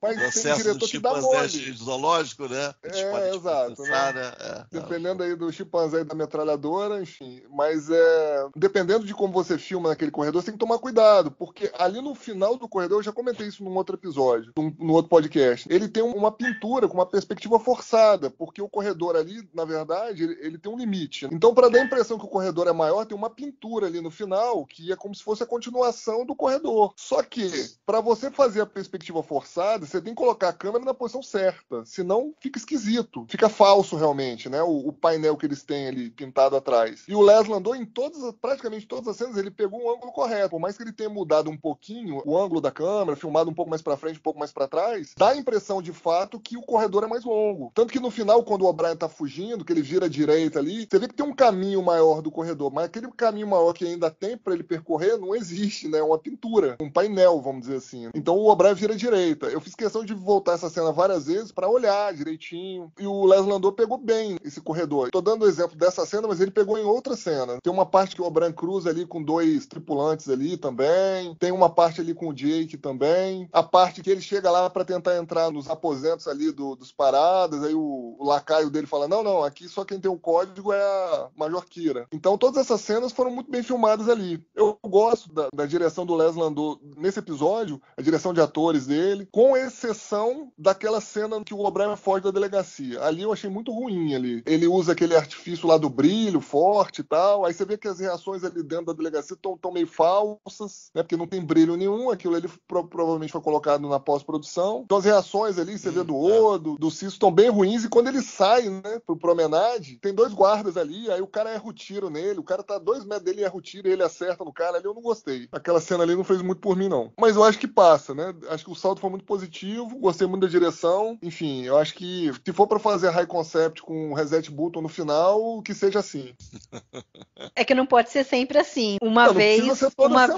Mas ser tem diretor que dá mole. zoológico, né? É, exato. Pensar, né? Né? É, é. dependendo é. aí do chimpanzé e da metralhadora, enfim. Mas é, dependendo de como você filma naquele corredor, você tem que tomar cuidado, porque ali no final do corredor, eu já comentei isso num outro episódio, num, num outro podcast, ele tem uma pintura com uma perspectiva forçada, porque o corredor ali, na verdade, ele, ele tem um limite. Então, para dar a impressão que o corredor é maior, tem uma pintura ali no final que é como se fosse a continuação do corredor. Só que, para você fazer a perspectiva forçada, você você tem que colocar a câmera na posição certa, senão fica esquisito, fica falso realmente, né? O, o painel que eles têm ali pintado atrás. E o Les Landau, em todas, praticamente todas as cenas, ele pegou o um ângulo correto. Por mais que ele tenha mudado um pouquinho o ângulo da câmera, filmado um pouco mais para frente, um pouco mais para trás, dá a impressão de fato que o corredor é mais longo. Tanto que no final, quando o O'Brien tá fugindo, que ele vira à direita ali, você vê que tem um caminho maior do corredor, mas aquele caminho maior que ainda tem para ele percorrer não existe, né? É uma pintura, um painel, vamos dizer assim. Então o O'Brien vira à direita. Eu fiz questão de voltar essa cena várias vezes para olhar direitinho. E o Les Landau pegou bem esse corredor. Tô dando o exemplo dessa cena, mas ele pegou em outra cena. Tem uma parte que o Bran cruza ali com dois tripulantes ali também. Tem uma parte ali com o Jake também. A parte que ele chega lá para tentar entrar nos aposentos ali do, dos paradas. Aí o, o lacaio dele fala: Não, não, aqui só quem tem o código é a Major Kira. Então todas essas cenas foram muito bem filmadas ali. Eu gosto da, da direção do Les Landau nesse episódio, a direção de atores dele, com esse exceção daquela cena que o O'Brien foge da delegacia. Ali eu achei muito ruim ali. Ele usa aquele artifício lá do brilho forte e tal. Aí você vê que as reações ali dentro da delegacia estão meio falsas, né? Porque não tem brilho nenhum. Aquilo ali pro, provavelmente foi colocado na pós-produção. Então as reações ali, você hum, vê do hum, é. Odo, é. do Cício, estão bem ruins. E quando ele sai, né, pro promenade, tem dois guardas ali. Aí o cara erra o tiro nele. O cara tá a dois metros dele e erra o tiro e ele acerta no cara. Ali eu não gostei. Aquela cena ali não fez muito por mim, não. Mas eu acho que passa, né? Acho que o saldo foi muito positivo positivo, gostei muito da direção. Enfim, eu acho que se for para fazer high concept com reset button no final, que seja assim. É que não pode ser sempre assim. Uma não, vez, não uma semana,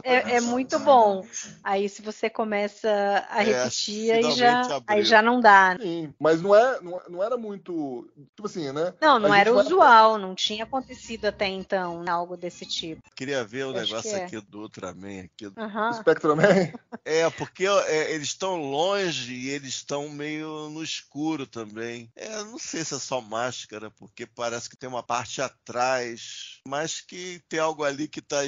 vez é, é, muito ah. bom. Aí se você começa a é, repetir, é, aí, já, aí já não dá. Né? Sim, mas não, é, não, não era muito. Tipo assim, né? Não, não a era usual, não tinha acontecido até então né, algo desse tipo. Queria ver o eu negócio é. aqui do Ultraman. Aqui do... Uhum. Man? É, porque é, eles estão longe e eles estão meio no escuro também. É, não sei se é só máscara, porque parece que tem uma parte atrás, mas que tem algo ali que está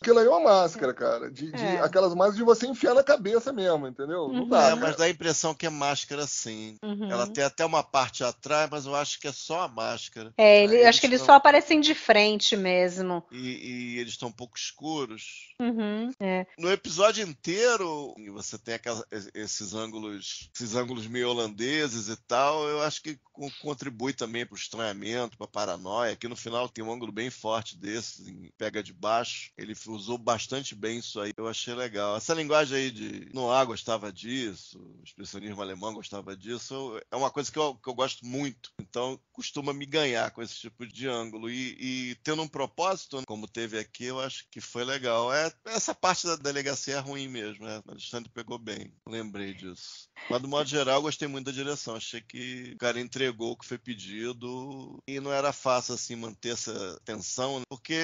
Aquilo aí é uma máscara, cara. De, de é. Aquelas máscaras de você enfiar na cabeça mesmo, entendeu? Uhum. Não dá. É, né? mas dá a impressão que é máscara sim. Uhum. Ela tem até uma parte atrás, mas eu acho que é só a máscara. É, ele, é, acho que eles tão... só aparecem de frente mesmo. E, e eles estão um pouco escuros. Uhum. É. No episódio inteiro, você tem aquelas, esses ângulos, esses ângulos meio holandeses e tal. Eu acho que contribui também para o estranhamento, para a paranoia. Aqui no final tem um ângulo bem forte desse, pega de baixo. Ele usou bastante bem isso aí, eu achei legal. Essa linguagem aí de Noah gostava disso, o expressionismo alemão gostava disso, é uma coisa que eu, que eu gosto muito. Então, costuma me ganhar com esse tipo de ângulo. E, e tendo um propósito, né, como teve aqui, eu acho que foi legal. É, essa parte da delegacia é ruim mesmo, né? O Alexandre pegou bem, lembrei disso. Mas, do modo geral, eu gostei muito da direção. Achei que o cara entregou o que foi pedido e não era fácil, assim, manter essa tensão, né, porque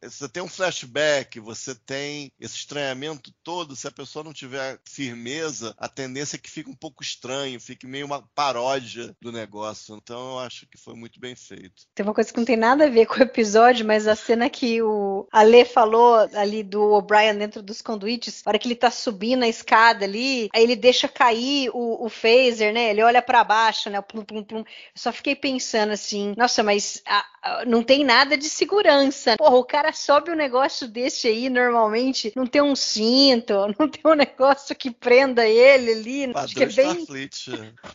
eh, você tem um flashback feedback, você tem esse estranhamento todo. Se a pessoa não tiver firmeza, a tendência é que fique um pouco estranho, fique meio uma paródia do negócio. Então eu acho que foi muito bem feito. Tem uma coisa que não tem nada a ver com o episódio, mas a cena que o Ale falou ali do O'Brien dentro dos conduítes, a hora que ele tá subindo a escada ali, aí ele deixa cair o, o phaser, né? Ele olha para baixo, né? Plum, plum, plum. Eu só fiquei pensando assim, nossa, mas a, a, não tem nada de segurança. Porra, o cara sobe um negócio desse desse aí normalmente não tem um cinto, não tem um negócio que prenda ele ali. acho que é bem...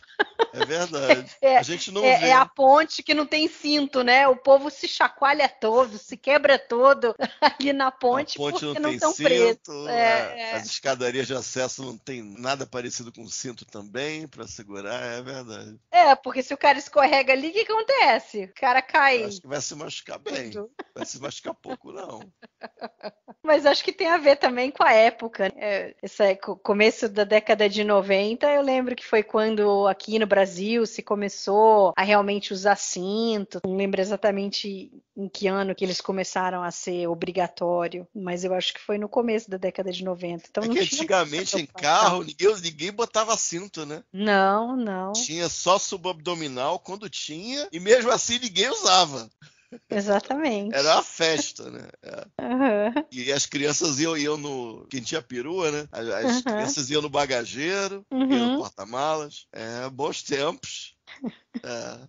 É verdade. É, a gente não é, vê. É a ponte que não tem cinto, né? O povo se chacoalha todo, se quebra todo ali na ponte, a ponte porque não, não tem cinto, é, é. é, as escadarias de acesso não tem nada parecido com cinto também para segurar, é verdade. É, porque se o cara escorrega ali, o que acontece? O cara cai. Eu acho que vai se machucar bem. Vai se machucar pouco, não. Mas acho que tem a ver também com a época. Né? É, esse é começo da década de 90, eu lembro que foi quando aqui no Brasil se começou a realmente usar cinto. Não lembro exatamente em que ano que eles começaram a ser obrigatório, mas eu acho que foi no começo da década de 90. Então, é antigamente em carro ninguém, ninguém botava cinto, né? Não, não. Tinha só subabdominal quando tinha, e mesmo assim ninguém usava. Exatamente. Era uma festa, né? Uhum. E as crianças iam, iam no. Quem tinha perua, né? As, uhum. crianças iam no bagageiro, iam no uhum. porta-malas. É, bons tempos.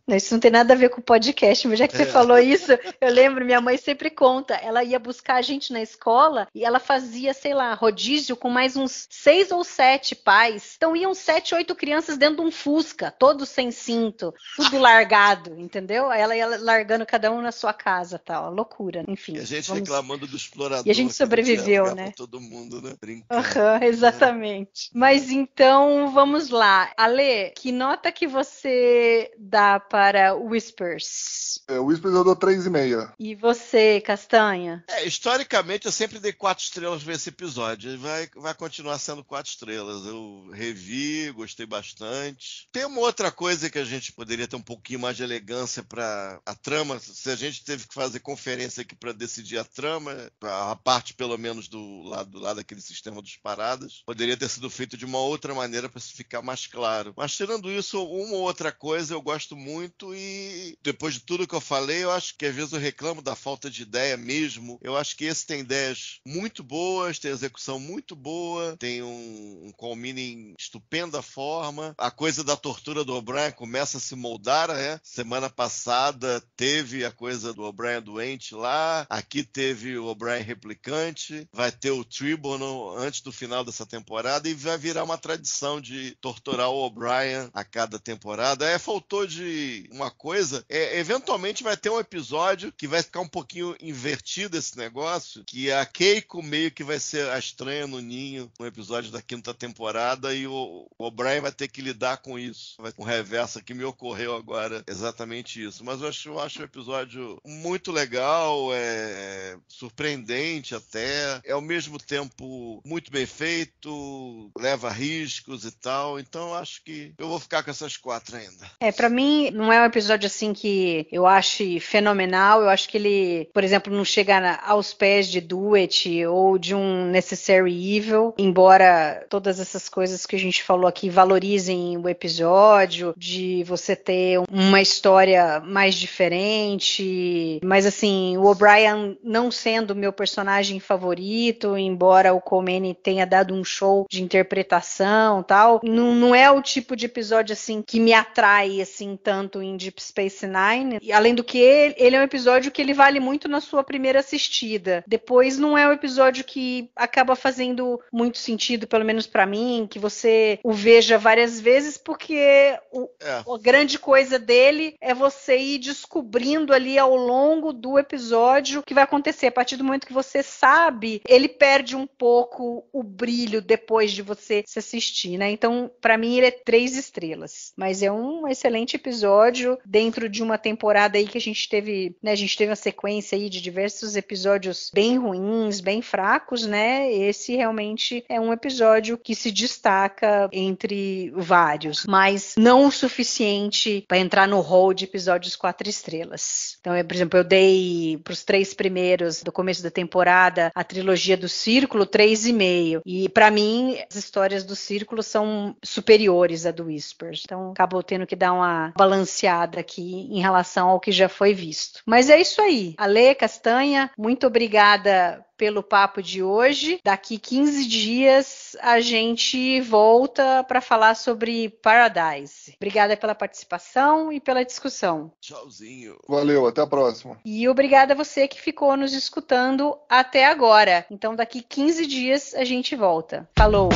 É. Isso não tem nada a ver com o podcast, mas já que você é. falou isso, eu lembro, minha mãe sempre conta. Ela ia buscar a gente na escola e ela fazia, sei lá, rodízio com mais uns seis ou sete pais. Então iam sete, oito crianças dentro de um Fusca, todos sem cinto, tudo largado, entendeu? Ela ia largando cada um na sua casa tal. Loucura, enfim. E a gente vamos... reclamando do explorador. E a gente sobreviveu, né? Todo mundo, né? Uhum, exatamente. Mas então, vamos lá. Ale, que nota que você dá para Whispers? É, Whispers eu dou 3,5. E você, Castanha? É, historicamente eu sempre dei 4 estrelas para esse episódio. Vai, vai continuar sendo 4 estrelas. Eu revi, gostei bastante. Tem uma outra coisa que a gente poderia ter um pouquinho mais de elegância para a trama. Se a gente teve que fazer conferência aqui para decidir a trama, a parte pelo menos do lado, do lado daquele sistema dos paradas, poderia ter sido feito de uma outra maneira para ficar mais claro. Mas tirando isso, uma ou outra coisa eu eu gosto muito e depois de tudo que eu falei, eu acho que às vezes eu reclamo da falta de ideia mesmo. Eu acho que esse tem ideias muito boas, tem execução muito boa, tem um, um em estupenda forma. A coisa da tortura do O'Brien começa a se moldar, né? Semana passada teve a coisa do O'Brien doente lá, aqui teve o O'Brien replicante, vai ter o Tribunal antes do final dessa temporada e vai virar uma tradição de torturar o O'Brien a cada temporada. É, faltou de uma coisa, é, eventualmente vai ter um episódio que vai ficar um pouquinho invertido esse negócio, que a Keiko meio que vai ser a estranha no ninho no episódio da quinta temporada e o O'Brien vai ter que lidar com isso. Vai um reverso que me ocorreu agora exatamente isso. Mas eu acho, eu acho o episódio muito legal, é, é surpreendente até, é ao mesmo tempo muito bem feito, leva riscos e tal. Então eu acho que eu vou ficar com essas quatro ainda. É, para mim, não é um episódio assim que eu ache fenomenal. Eu acho que ele, por exemplo, não chega aos pés de Duet ou de um Necessary Evil, embora todas essas coisas que a gente falou aqui valorizem o episódio, de você ter uma história mais diferente. Mas assim, o O'Brien não sendo meu personagem favorito, embora o Colmene tenha dado um show de interpretação tal, não, não é o tipo de episódio assim que me atrai assim tanto em Deep Space Nine. E além do que ele, é um episódio que ele vale muito na sua primeira assistida. Depois não é um episódio que acaba fazendo muito sentido, pelo menos para mim, que você o veja várias vezes, porque o, é. a grande coisa dele é você ir descobrindo ali ao longo do episódio o que vai acontecer. A partir do momento que você sabe, ele perde um pouco o brilho depois de você se assistir, né? Então, para mim, ele é três estrelas, mas é um excelente excelente episódio dentro de uma temporada aí que a gente teve, né? A gente teve uma sequência aí de diversos episódios bem ruins, bem fracos, né? Esse realmente é um episódio que se destaca entre vários, mas não o suficiente para entrar no hall de episódios quatro estrelas. Então, eu, por exemplo, eu dei para os três primeiros do começo da temporada a trilogia do Círculo três e meio, e para mim as histórias do Círculo são superiores à do Whispers. Então, acabou tendo que dar uma uma balanceada aqui em relação ao que já foi visto. Mas é isso aí. Ale Castanha, muito obrigada pelo papo de hoje. Daqui 15 dias a gente volta para falar sobre Paradise. Obrigada pela participação e pela discussão. Tchauzinho. Valeu, até a próxima. E obrigada a você que ficou nos escutando até agora. Então daqui 15 dias a gente volta. Falou.